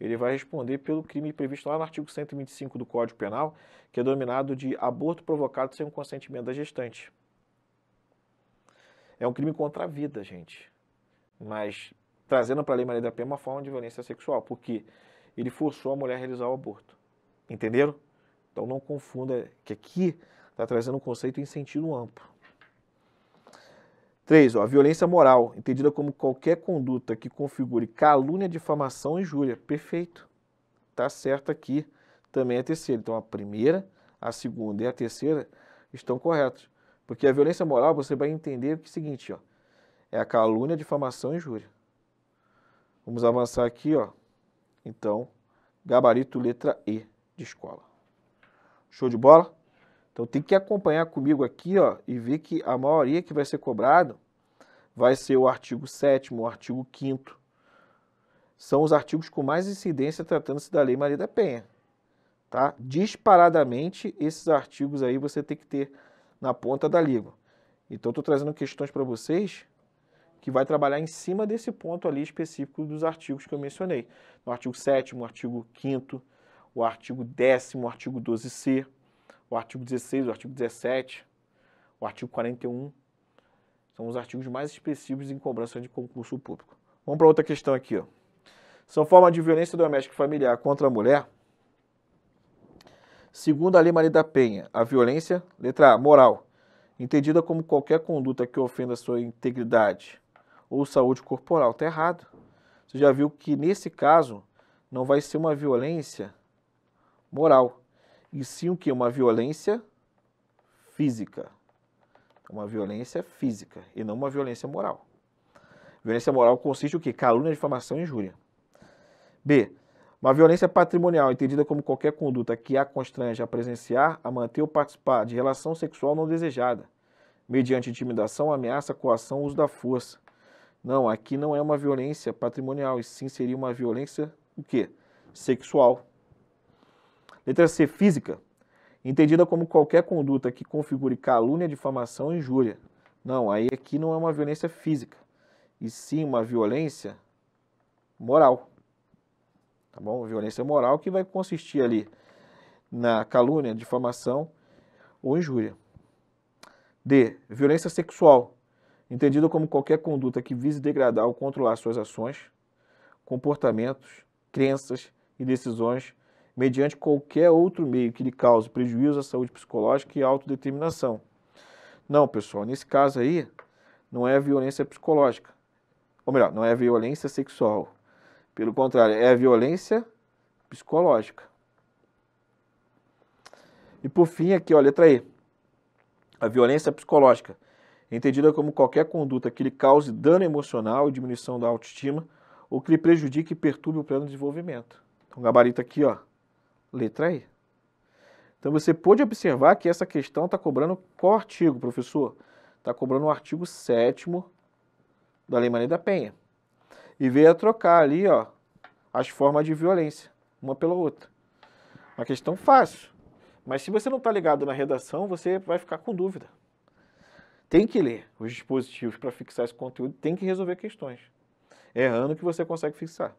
ele vai responder pelo crime previsto lá no artigo 125 do Código Penal, que é denominado de aborto provocado sem o consentimento da gestante. É um crime contra a vida, gente. Mas trazendo para a Lei Maria da Penha uma forma de violência sexual, porque ele forçou a mulher a realizar o aborto. Entenderam? Então não confunda que aqui está trazendo um conceito em sentido amplo. 3. Ó, a violência moral, entendida como qualquer conduta que configure calúnia, difamação e injúria. Perfeito. Está certo aqui também é a terceira. Então a primeira, a segunda e a terceira estão corretos. Porque a violência moral você vai entender o, que é o seguinte, ó, é a calúnia, difamação e injúria. Vamos avançar aqui, ó. Então, gabarito letra E de escola. Show de bola? Então tem que acompanhar comigo aqui ó, e ver que a maioria que vai ser cobrado vai ser o artigo 7 o artigo 5 São os artigos com mais incidência tratando-se da Lei Maria da Penha. Tá? Disparadamente, esses artigos aí você tem que ter na ponta da língua. Então, estou trazendo questões para vocês que vai trabalhar em cima desse ponto ali específico dos artigos que eu mencionei. No artigo 7 no artigo 5 o artigo 10, o artigo 12C, o artigo 16, o artigo 17, o artigo 41. São os artigos mais específicos em cobrança de concurso público. Vamos para outra questão aqui. Ó. São formas de violência doméstica e familiar contra a mulher. Segundo a Lei Maria da Penha, a violência, letra A, moral, entendida como qualquer conduta que ofenda sua integridade ou saúde corporal. Está errado. Você já viu que nesse caso não vai ser uma violência moral, e sim o que? Uma violência física. Uma violência física e não uma violência moral. Violência moral consiste o que? Calúnia, difamação e injúria. B. Uma violência patrimonial, entendida como qualquer conduta que a constrange a presenciar, a manter ou participar de relação sexual não desejada, mediante intimidação, ameaça, coação, uso da força. Não, aqui não é uma violência patrimonial, e sim seria uma violência o quê? Sexual. Letra C, física, entendida como qualquer conduta que configure calúnia, difamação e injúria. Não, aí aqui não é uma violência física, e sim uma violência moral. Tá bom? Violência moral que vai consistir ali na calúnia, difamação ou injúria. D. Violência sexual, entendida como qualquer conduta que vise degradar ou controlar suas ações, comportamentos, crenças e decisões mediante qualquer outro meio que lhe cause prejuízo à saúde psicológica e autodeterminação. Não, pessoal, nesse caso aí, não é violência psicológica. Ou melhor, não é violência sexual. Pelo contrário, é violência psicológica. E por fim, aqui, ó, letra E. A violência psicológica, entendida como qualquer conduta que lhe cause dano emocional e diminuição da autoestima, ou que lhe prejudique e perturbe o plano de desenvolvimento. Então, gabarito aqui, ó. Letra E. Então você pode observar que essa questão está cobrando qual artigo, professor? Está cobrando o artigo 7 da Lei Maria da Penha. E veio a trocar ali ó, as formas de violência, uma pela outra. Uma questão fácil. Mas se você não está ligado na redação, você vai ficar com dúvida. Tem que ler os dispositivos para fixar esse conteúdo, tem que resolver questões. É ano que você consegue fixar.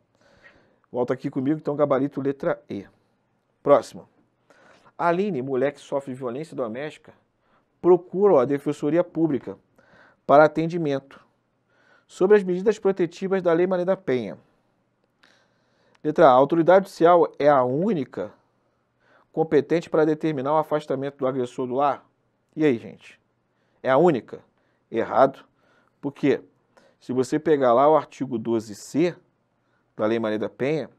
Volta aqui comigo, então, gabarito letra E. Próximo. Aline, mulher que sofre violência doméstica, procura a Defensoria Pública para atendimento sobre as medidas protetivas da Lei Maria da Penha. Letra A. A autoridade judicial é a única competente para determinar o afastamento do agressor do lar? E aí, gente? É a única? Errado. Por quê? Se você pegar lá o artigo 12C da Lei Maria da Penha,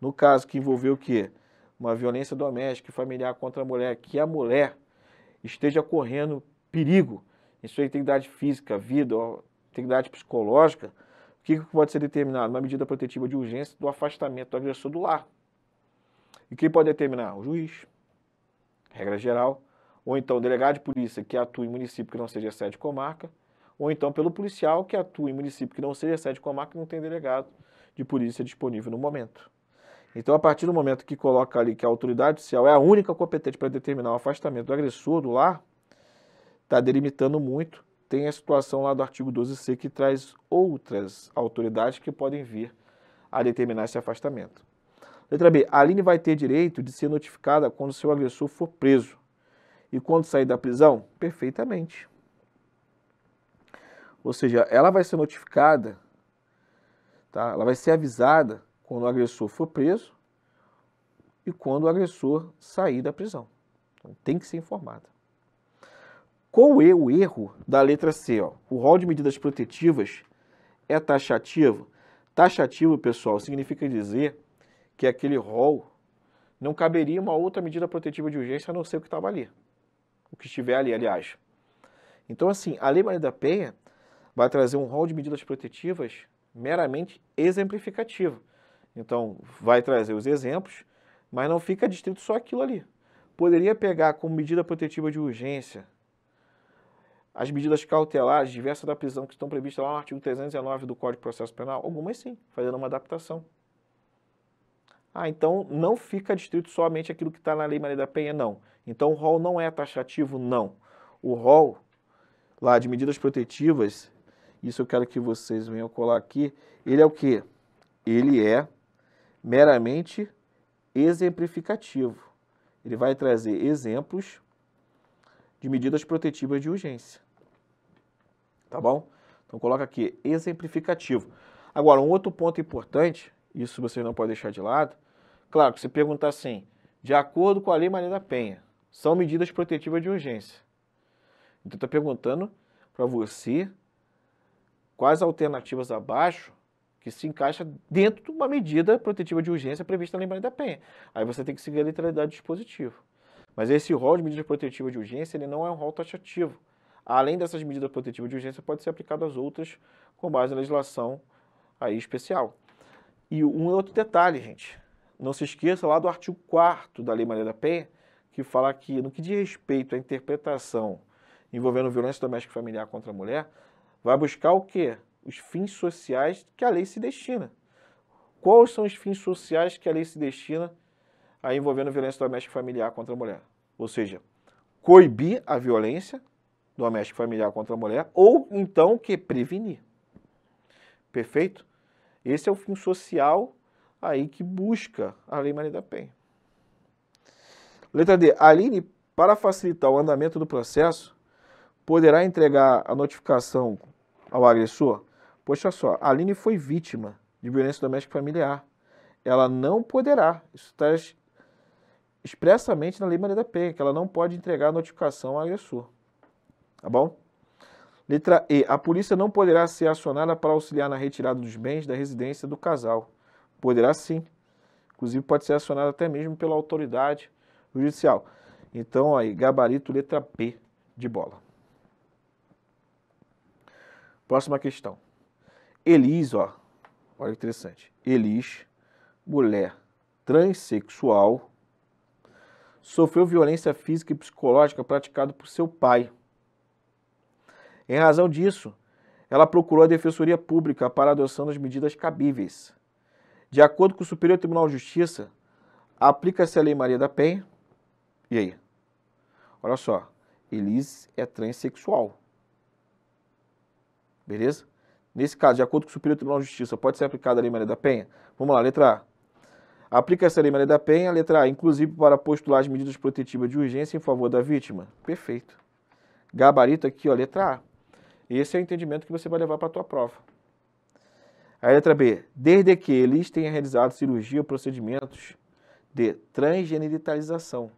no caso que envolveu o quê? uma violência doméstica e familiar contra a mulher, que a mulher esteja correndo perigo em sua integridade física, vida, integridade psicológica, o que pode ser determinado? Uma medida protetiva de urgência do afastamento do agressor do lar. E quem pode determinar? O juiz, regra geral, ou então o delegado de polícia que atua em município que não seja sede de comarca, ou então pelo policial que atua em município que não seja sede de comarca e não tem delegado de polícia disponível no momento. Então, a partir do momento que coloca ali que a autoridade social é a única competente para determinar o afastamento do agressor do lar, está delimitando muito. Tem a situação lá do artigo 12C que traz outras autoridades que podem vir a determinar esse afastamento. Letra B. A Aline vai ter direito de ser notificada quando seu agressor for preso. E quando sair da prisão? Perfeitamente. Ou seja, ela vai ser notificada, tá? ela vai ser avisada quando o agressor for preso e quando o agressor sair da prisão. Então, tem que ser informada. Qual é o erro da letra C? Ó? O rol de medidas protetivas é taxativo. Taxativo, pessoal, significa dizer que aquele rol não caberia uma outra medida protetiva de urgência a não ser o que estava ali. O que estiver ali, aliás. Então, assim, a Lei Maria da Penha vai trazer um rol de medidas protetivas meramente exemplificativo. Então, vai trazer os exemplos, mas não fica distrito só aquilo ali. Poderia pegar como medida protetiva de urgência as medidas cautelares diversas da prisão que estão previstas lá no artigo 319 do Código de Processo Penal? Algumas sim, fazendo uma adaptação. Ah, então não fica distrito somente aquilo que está na Lei Maria da Penha, não. Então o rol não é taxativo, não. O rol lá de medidas protetivas, isso eu quero que vocês venham colar aqui, ele é o quê? Ele é meramente exemplificativo. Ele vai trazer exemplos de medidas protetivas de urgência. Tá bom? Então coloca aqui exemplificativo. Agora, um outro ponto importante, isso você não pode deixar de lado, claro que se perguntar assim, de acordo com a Lei Maria da Penha, são medidas protetivas de urgência. Então está perguntando para você quais alternativas abaixo que se encaixa dentro de uma medida protetiva de urgência prevista na Lei da Penha. Aí você tem que seguir a literalidade do dispositivo. Mas esse rol de medida protetiva de urgência, ele não é um rol taxativo. Além dessas medidas protetivas de urgência, pode ser aplicado às outras com base na legislação aí especial. E um outro detalhe, gente, não se esqueça lá do artigo 4 da Lei Maria da Penha, que fala que no que diz respeito à interpretação envolvendo violência doméstica e familiar contra a mulher, vai buscar o quê? os fins sociais que a lei se destina. Quais são os fins sociais que a lei se destina a envolvendo violência doméstica e familiar contra a mulher? Ou seja, coibir a violência doméstica e familiar contra a mulher ou então que prevenir. Perfeito? Esse é o fim social aí que busca a Lei Maria da Penha. Letra D. Aline, para facilitar o andamento do processo, poderá entregar a notificação ao agressor Poxa só, a Aline foi vítima de violência doméstica familiar. Ela não poderá, isso está expressamente na Lei Maria da Penha, que ela não pode entregar a notificação ao agressor. Tá bom? Letra E. A polícia não poderá ser acionada para auxiliar na retirada dos bens da residência do casal. Poderá sim. Inclusive pode ser acionada até mesmo pela autoridade judicial. Então, aí, gabarito letra P de bola. Próxima questão. Elis, ó, olha que interessante. Elis, mulher transexual, sofreu violência física e psicológica praticada por seu pai. Em razão disso, ela procurou a Defensoria Pública para adoção das medidas cabíveis. De acordo com o Superior Tribunal de Justiça, aplica-se a Lei Maria da Penha. E aí? Olha só, Elis é transexual. Beleza? Nesse caso, de acordo com o Superior Tribunal de Justiça, pode ser aplicada a Lei Maria da Penha? Vamos lá, letra A. Aplica-se a Lei Maria da Penha, letra A, inclusive para postular as medidas protetivas de urgência em favor da vítima? Perfeito. Gabarito aqui, ó, letra A. Esse é o entendimento que você vai levar para a tua prova. A letra B. Desde que eles tenham realizado cirurgia ou procedimentos de transgenitalização.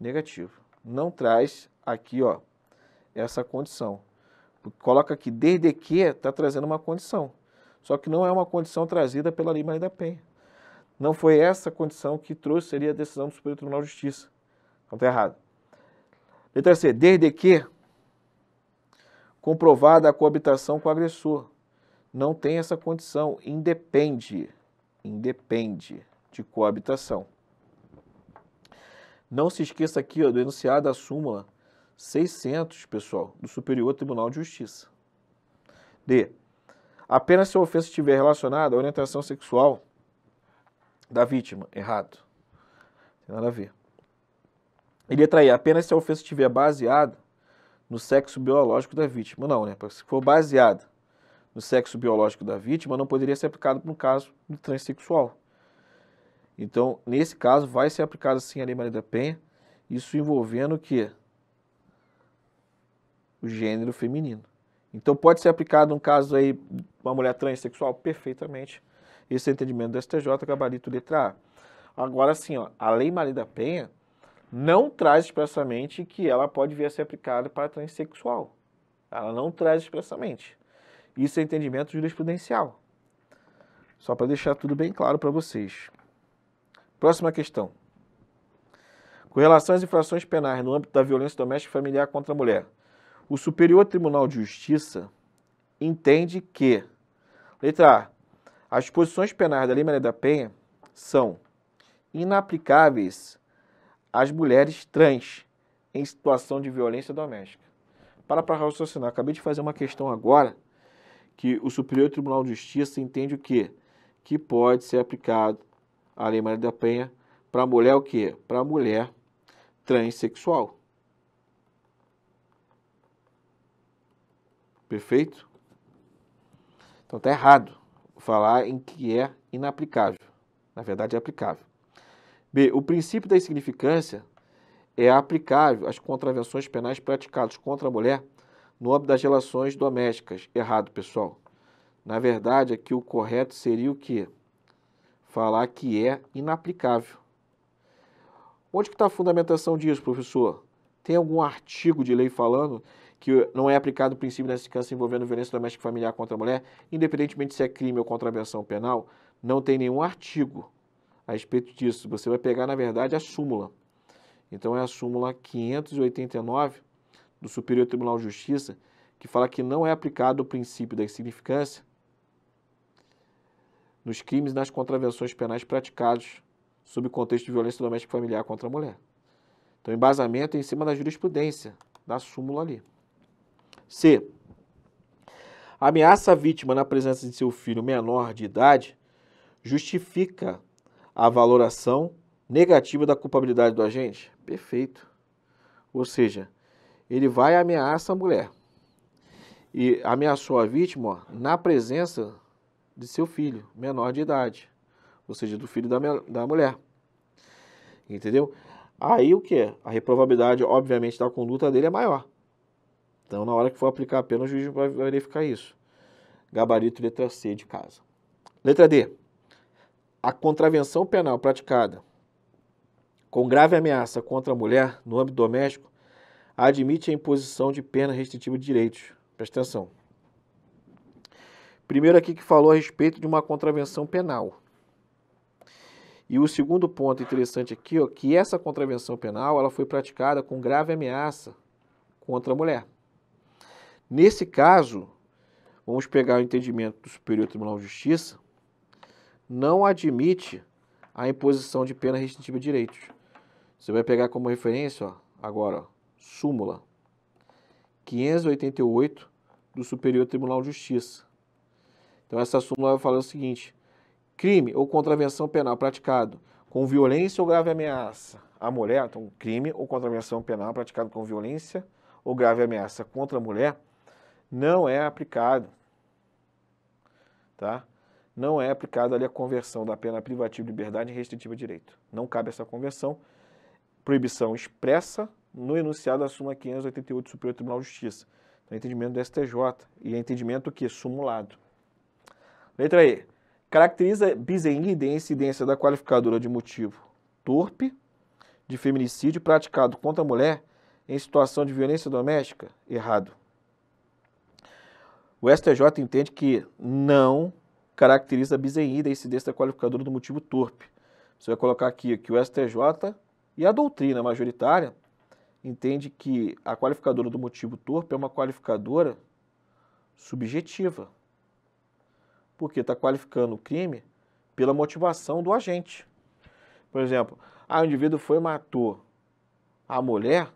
Negativo. Não traz aqui, ó, essa condição coloca aqui, desde que, está trazendo uma condição. Só que não é uma condição trazida pela Lei Maria da Penha. Não foi essa condição que trouxe, seria a decisão do Superior Tribunal de Justiça. Então está errado. Letra C, desde que comprovada a coabitação com o agressor. Não tem essa condição, independe, independe de coabitação. Não se esqueça aqui ó, do enunciado da súmula 600, pessoal, do Superior Tribunal de Justiça. D. Apenas se a ofensa estiver relacionada à orientação sexual da vítima. Errado. tem nada a ver. E letra é E. Apenas se a ofensa estiver baseada no sexo biológico da vítima. Não, né? Se for baseada no sexo biológico da vítima, não poderia ser aplicado no caso do transexual. Então, nesse caso, vai ser aplicado sim a Lei Maria da Penha, isso envolvendo o quê? o gênero feminino. Então pode ser aplicado um caso aí, uma mulher transexual, perfeitamente. Esse é o entendimento do STJ, gabarito letra A. Agora assim, ó, a Lei Maria da Penha não traz expressamente que ela pode vir a ser aplicada para transexual. Ela não traz expressamente. Isso é entendimento jurisprudencial. Só para deixar tudo bem claro para vocês. Próxima questão. Com relação às infrações penais no âmbito da violência doméstica e familiar contra a mulher, o Superior Tribunal de Justiça entende que, letra A, as posições penais da Lei Maria da Penha são inaplicáveis às mulheres trans em situação de violência doméstica. Para para raciocinar, acabei de fazer uma questão agora que o Superior Tribunal de Justiça entende o quê? Que pode ser aplicado a Lei Maria da Penha para mulher o quê? Para mulher transexual. Perfeito? Então está errado falar em que é inaplicável. Na verdade, é aplicável. B. O princípio da insignificância é aplicável às contravenções penais praticadas contra a mulher no âmbito das relações domésticas. Errado, pessoal. Na verdade, aqui o correto seria o quê? Falar que é inaplicável. Onde que está a fundamentação disso, professor? Tem algum artigo de lei falando que não é aplicado o princípio da descanso envolvendo violência doméstica e familiar contra a mulher, independentemente se é crime ou contravenção penal, não tem nenhum artigo a respeito disso. Você vai pegar, na verdade, a súmula. Então é a súmula 589 do Superior Tribunal de Justiça, que fala que não é aplicado o princípio da insignificância nos crimes e nas contravenções penais praticados sob contexto de violência doméstica e familiar contra a mulher. Então, embasamento é em cima da jurisprudência, da súmula ali. C. Ameaça a vítima na presença de seu filho menor de idade justifica a valoração negativa da culpabilidade do agente? Perfeito. Ou seja, ele vai ameaçar a mulher. E ameaçou a vítima ó, na presença de seu filho menor de idade. Ou seja, do filho da, da mulher. Entendeu? Aí o que? A reprovabilidade, obviamente, da conduta dele é maior. Então, na hora que for aplicar a pena, o juiz vai verificar isso. Gabarito letra C de casa. Letra D. A contravenção penal praticada com grave ameaça contra a mulher no âmbito doméstico admite a imposição de pena restritiva de direitos. Presta atenção. Primeiro aqui que falou a respeito de uma contravenção penal. E o segundo ponto interessante aqui, ó, que essa contravenção penal ela foi praticada com grave ameaça contra a mulher. Nesse caso, vamos pegar o entendimento do Superior Tribunal de Justiça, não admite a imposição de pena restritiva de direitos. Você vai pegar como referência, ó, agora, ó, súmula 588 do Superior Tribunal de Justiça. Então, essa súmula vai falar o seguinte: crime ou contravenção penal praticado com violência ou grave ameaça à mulher, então, crime ou contravenção penal praticado com violência ou grave ameaça contra a mulher não é aplicado. Tá? Não é aplicado ali a conversão da pena privativa de liberdade em restritiva de direito. Não cabe essa conversão. Proibição expressa no enunciado da súmula 588 do Superior Tribunal de Justiça. Então, entendimento do STJ. E entendimento que? Sumulado. Letra E. Caracteriza bis in incidência da qualificadora de motivo torpe de feminicídio praticado contra a mulher em situação de violência doméstica? Errado. O STJ entende que não caracteriza a bisenhida e incidência qualificadora do motivo torpe. Você vai colocar aqui que o STJ e a doutrina majoritária entende que a qualificadora do motivo torpe é uma qualificadora subjetiva, porque está qualificando o crime pela motivação do agente. Por exemplo, ah, o indivíduo foi e matou a mulher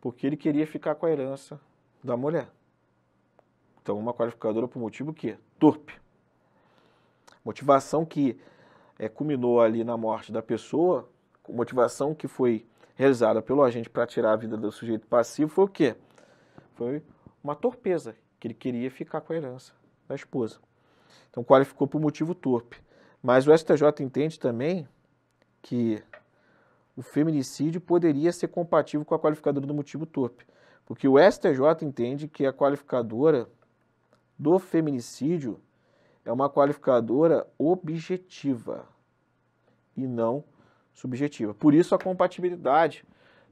porque ele queria ficar com a herança da mulher. Então, uma qualificadora por motivo que é torpe. Motivação que é, culminou ali na morte da pessoa, motivação que foi realizada pelo agente para tirar a vida do sujeito passivo foi o quê? Foi uma torpeza, que ele queria ficar com a herança da esposa. Então, qualificou por motivo torpe. Mas o STJ entende também que o feminicídio poderia ser compatível com a qualificadora do motivo torpe. Porque o STJ entende que a qualificadora do feminicídio é uma qualificadora objetiva e não subjetiva. Por isso a compatibilidade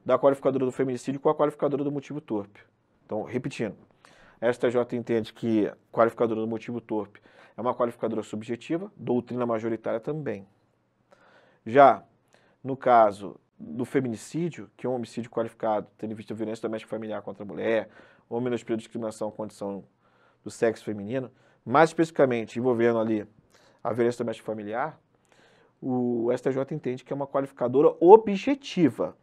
da qualificadora do feminicídio com a qualificadora do motivo torpe. Então, repetindo, a STJ entende que a qualificadora do motivo torpe é uma qualificadora subjetiva, doutrina majoritária também. Já no caso do feminicídio, que é um homicídio qualificado, tendo em vista a violência doméstica familiar contra a mulher, ou de discriminação, condição do sexo feminino, mais especificamente envolvendo ali a violência doméstica familiar, o STJ entende que é uma qualificadora objetiva.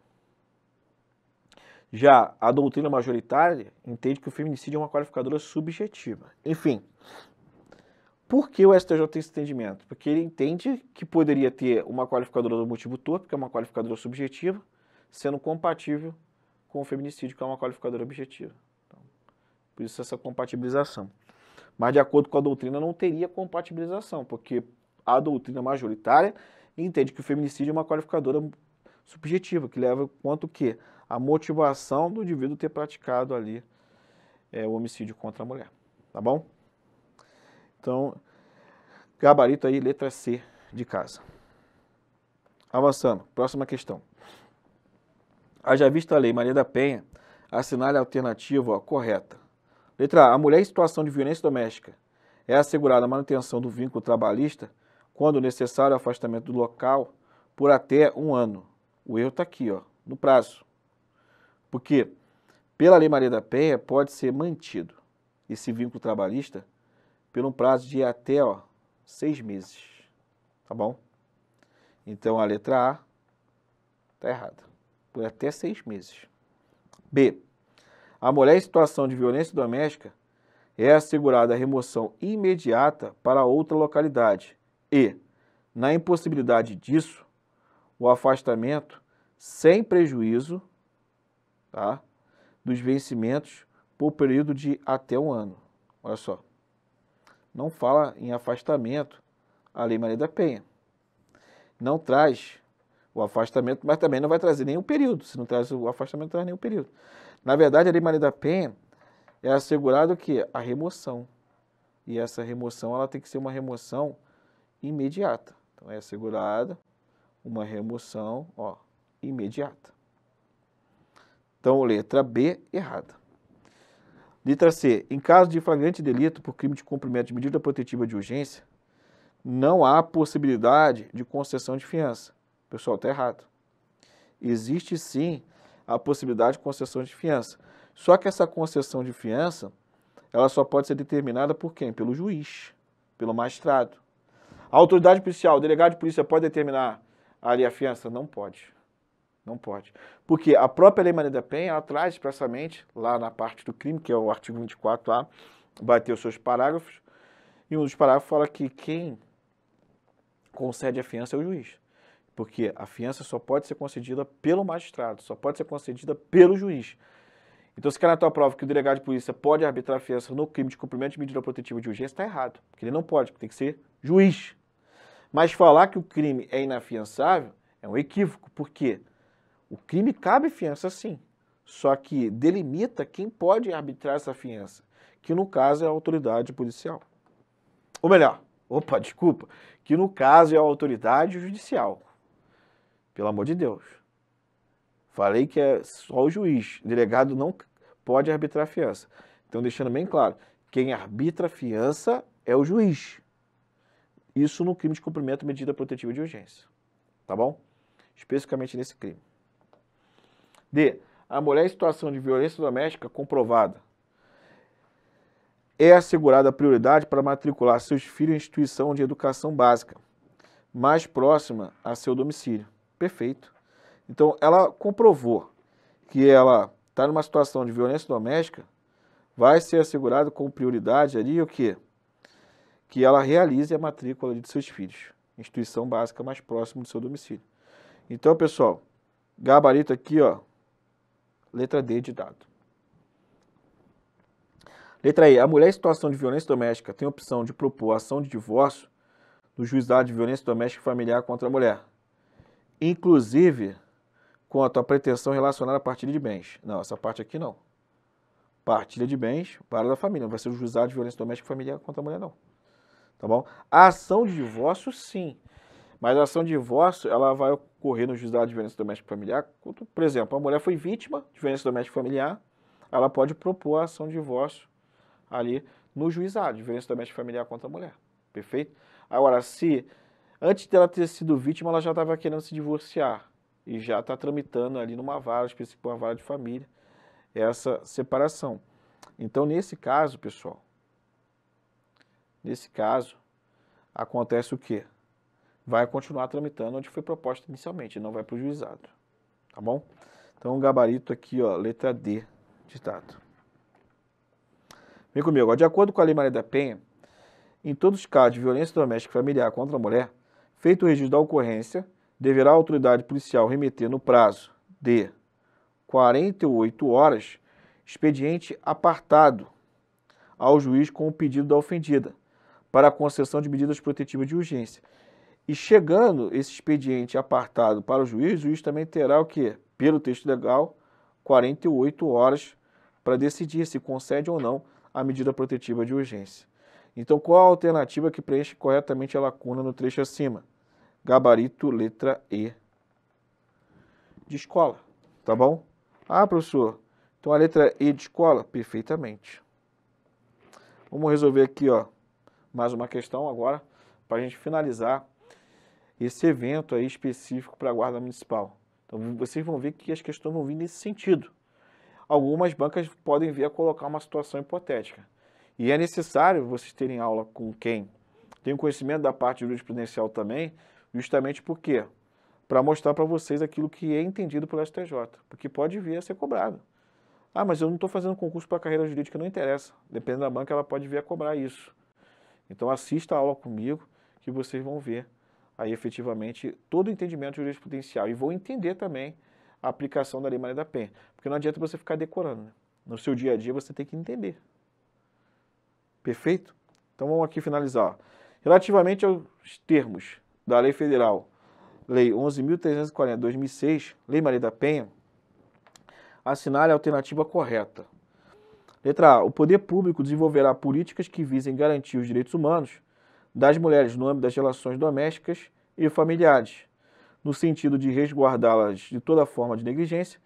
Já a doutrina majoritária entende que o feminicídio é uma qualificadora subjetiva. Enfim, por que o STJ tem esse entendimento? Porque ele entende que poderia ter uma qualificadora do motivo torpe, que é uma qualificadora subjetiva, sendo compatível com o feminicídio, que é uma qualificadora objetiva. Por isso essa compatibilização. Mas de acordo com a doutrina não teria compatibilização, porque a doutrina majoritária entende que o feminicídio é uma qualificadora subjetiva, que leva quanto que a motivação do indivíduo ter praticado ali é, o homicídio contra a mulher, tá bom? Então, gabarito aí, letra C de casa. Avançando, próxima questão. Haja vista a lei Maria da Penha, assinale a alternativa ó, correta. Letra A. A mulher em situação de violência doméstica é assegurada a manutenção do vínculo trabalhista quando necessário o afastamento do local por até um ano. O erro está aqui, ó, no prazo. Porque, pela Lei Maria da Penha, pode ser mantido esse vínculo trabalhista por um prazo de até ó, seis meses. Tá bom? Então, a letra A está errada. Por até seis meses. B. A mulher em situação de violência doméstica é assegurada a remoção imediata para outra localidade e, na impossibilidade disso, o afastamento sem prejuízo tá, dos vencimentos por período de até um ano. Olha só, não fala em afastamento a Lei Maria da Penha. Não traz o afastamento, mas também não vai trazer nenhum período. Se não traz o afastamento, não traz nenhum período. Na verdade, a Lei Maria da Penha é assegurado o quê? A remoção. E essa remoção ela tem que ser uma remoção imediata. Então é assegurada uma remoção ó, imediata. Então, letra B, errada. Letra C. Em caso de flagrante delito por crime de cumprimento de medida protetiva de urgência, não há possibilidade de concessão de fiança. Pessoal, está errado. Existe sim a possibilidade de concessão de fiança. Só que essa concessão de fiança, ela só pode ser determinada por quem? Pelo juiz, pelo magistrado. A autoridade policial, o delegado de polícia pode determinar ali a fiança? Não pode. Não pode. Porque a própria Lei Maria da Penha, ela traz expressamente, lá na parte do crime, que é o artigo 24A, vai ter os seus parágrafos, e um dos parágrafos fala que quem concede a fiança é o juiz. Porque a fiança só pode ser concedida pelo magistrado, só pode ser concedida pelo juiz. Então, se tua prova que o delegado de polícia pode arbitrar fiança no crime de cumprimento de medida protetiva de urgência, está errado. Porque ele não pode, tem que ser juiz. Mas falar que o crime é inafiançável é um equívoco, porque o crime cabe fiança sim, só que delimita quem pode arbitrar essa fiança, que no caso é a autoridade policial. Ou melhor, opa, desculpa, que no caso é a autoridade judicial. Pelo amor de Deus. Falei que é só o juiz. O delegado não pode arbitrar fiança. Então, deixando bem claro, quem arbitra fiança é o juiz. Isso no crime de cumprimento de medida protetiva de urgência. Tá bom? Especificamente nesse crime. D. A mulher em situação de violência doméstica comprovada é assegurada a prioridade para matricular seus filhos em instituição de educação básica mais próxima a seu domicílio Perfeito. Então, ela comprovou que ela está numa situação de violência doméstica, vai ser assegurado com prioridade ali o quê? Que ela realize a matrícula de seus filhos, instituição básica mais próxima do seu domicílio. Então, pessoal, gabarito aqui, ó, letra D de dado. Letra E. A mulher em situação de violência doméstica tem a opção de propor ação de divórcio no juizado de violência doméstica e familiar contra a mulher inclusive quanto à pretensão relacionada à partilha de bens. Não, essa parte aqui não. Partilha de bens para a família. Não vai ser o juizado de violência doméstica familiar contra a mulher, não. Tá bom? A ação de divórcio, sim. Mas a ação de divórcio, ela vai ocorrer no juizado de violência doméstica familiar. Por exemplo, a mulher foi vítima de violência doméstica familiar, ela pode propor a ação de divórcio ali no juizado de violência doméstica familiar contra a mulher. Perfeito? Agora, se antes dela ter sido vítima, ela já estava querendo se divorciar e já está tramitando ali numa vara, específica tipo, tipo, uma vara de família, essa separação. Então, nesse caso, pessoal, nesse caso, acontece o quê? Vai continuar tramitando onde foi proposta inicialmente, não vai para o juizado, tá bom? Então, o gabarito aqui, ó, letra D, ditado. Vem comigo, ó, de acordo com a Lei Maria da Penha, em todos os casos de violência doméstica e familiar contra a mulher, Feito o registro da ocorrência, deverá a autoridade policial remeter no prazo de 48 horas expediente apartado ao juiz com o pedido da ofendida para a concessão de medidas protetivas de urgência. E chegando esse expediente apartado para o juiz, o juiz também terá o que? Pelo texto legal, 48 horas para decidir se concede ou não a medida protetiva de urgência. Então, qual a alternativa que preenche corretamente a lacuna no trecho acima? Gabarito, letra E. De escola, tá bom? Ah, professor, então a letra E de escola? Perfeitamente. Vamos resolver aqui, ó, mais uma questão agora, para a gente finalizar esse evento aí específico para a Guarda Municipal. Então, vocês vão ver que as questões vão vir nesse sentido. Algumas bancas podem vir a colocar uma situação hipotética. E é necessário vocês terem aula com quem tem o conhecimento da parte jurisprudencial também, justamente por quê? Para mostrar para vocês aquilo que é entendido pelo STJ, porque pode vir a ser cobrado. Ah, mas eu não estou fazendo concurso para carreira jurídica, não interessa. Dependendo da banca, ela pode vir a cobrar isso. Então assista a aula comigo, que vocês vão ver aí efetivamente todo o entendimento jurisprudencial e vão entender também a aplicação da Lei Maria da Penha. Porque não adianta você ficar decorando, né? No seu dia a dia você tem que entender. Perfeito? Então vamos aqui finalizar. Relativamente aos termos da Lei Federal, Lei 11.340, 2006, Lei Maria da Penha, assinale a alternativa correta. Letra A. O poder público desenvolverá políticas que visem garantir os direitos humanos das mulheres no âmbito das relações domésticas e familiares, no sentido de resguardá-las de toda forma de negligência,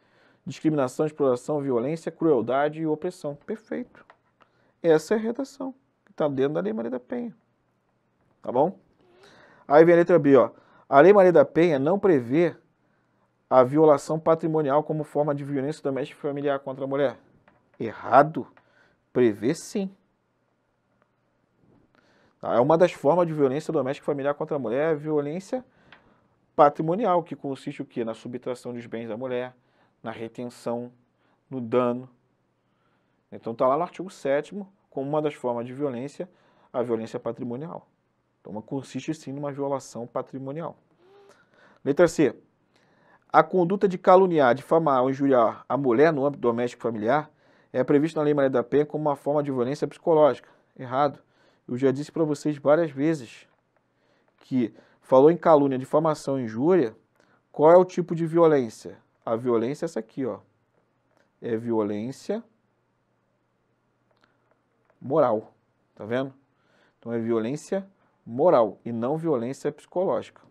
discriminação, exploração, violência, crueldade e opressão. Perfeito. Essa é a redação, que está dentro da Lei Maria da Penha. Tá bom? Aí vem a letra B, ó. A Lei Maria da Penha não prevê a violação patrimonial como forma de violência doméstica e familiar contra a mulher. Errado. Prevê sim. Tá? É uma das formas de violência doméstica e familiar contra a mulher, é a violência patrimonial, que consiste o quê? Na subtração dos bens da mulher, na retenção, no dano, então está lá no artigo 7 como uma das formas de violência, a violência patrimonial. Então consiste sim numa violação patrimonial. Letra C. A conduta de caluniar, difamar ou injuriar a mulher no âmbito doméstico familiar é prevista na Lei Maria da Penha como uma forma de violência psicológica. Errado. Eu já disse para vocês várias vezes que falou em calúnia, difamação, injúria, qual é o tipo de violência? A violência é essa aqui, ó. É violência moral, tá vendo? Então é violência moral e não violência psicológica.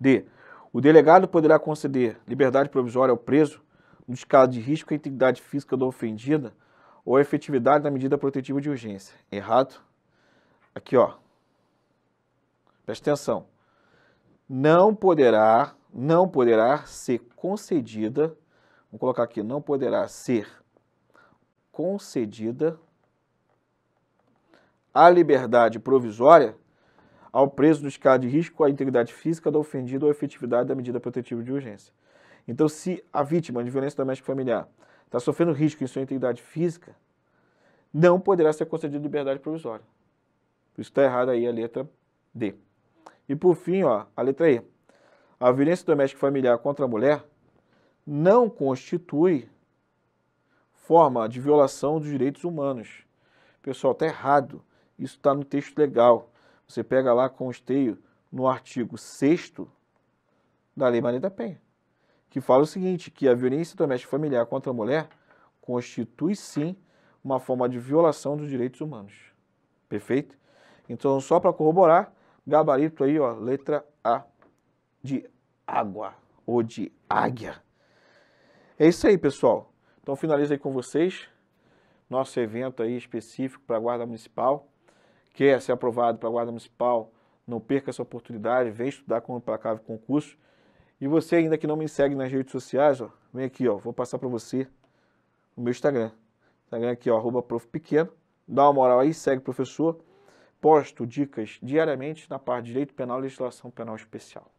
D. O delegado poderá conceder liberdade provisória ao preso nos casos de risco à integridade física do ofendida ou à efetividade da medida protetiva de urgência. Errado? Aqui, ó. Presta atenção. Não poderá, não poderá ser concedida, vou colocar aqui, não poderá ser concedida a liberdade provisória ao preso dos casos de risco à integridade física do ofendido ou efetividade da medida protetiva de urgência. Então, se a vítima de violência doméstica familiar está sofrendo risco em sua integridade física, não poderá ser concedida liberdade provisória. Por isso está errada aí a letra D. E por fim, ó, a letra E. A violência doméstica familiar contra a mulher não constitui forma de violação dos direitos humanos. Pessoal, está errado. Isso está no texto legal. Você pega lá com esteio no artigo 6 da Lei Maria da Penha, que fala o seguinte, que a violência doméstica familiar contra a mulher constitui sim uma forma de violação dos direitos humanos. Perfeito? Então, só para corroborar, gabarito aí, ó, letra A de água ou de águia. É isso aí, pessoal. Então finalizo aí com vocês nosso evento aí específico para a Guarda Municipal. Quer ser aprovado para a Guarda Municipal, não perca essa oportunidade, vem estudar como o Implacável Concurso. E você ainda que não me segue nas redes sociais, ó, vem aqui, ó, vou passar para você o meu Instagram. Instagram aqui, ó, arroba profpequeno. Dá uma moral aí, segue o professor. Posto dicas diariamente na parte de Direito Penal e Legislação Penal Especial.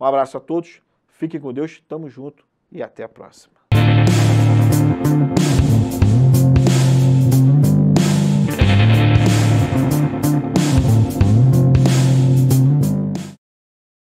Um abraço a todos, fiquem com Deus, tamo junto e até a próxima.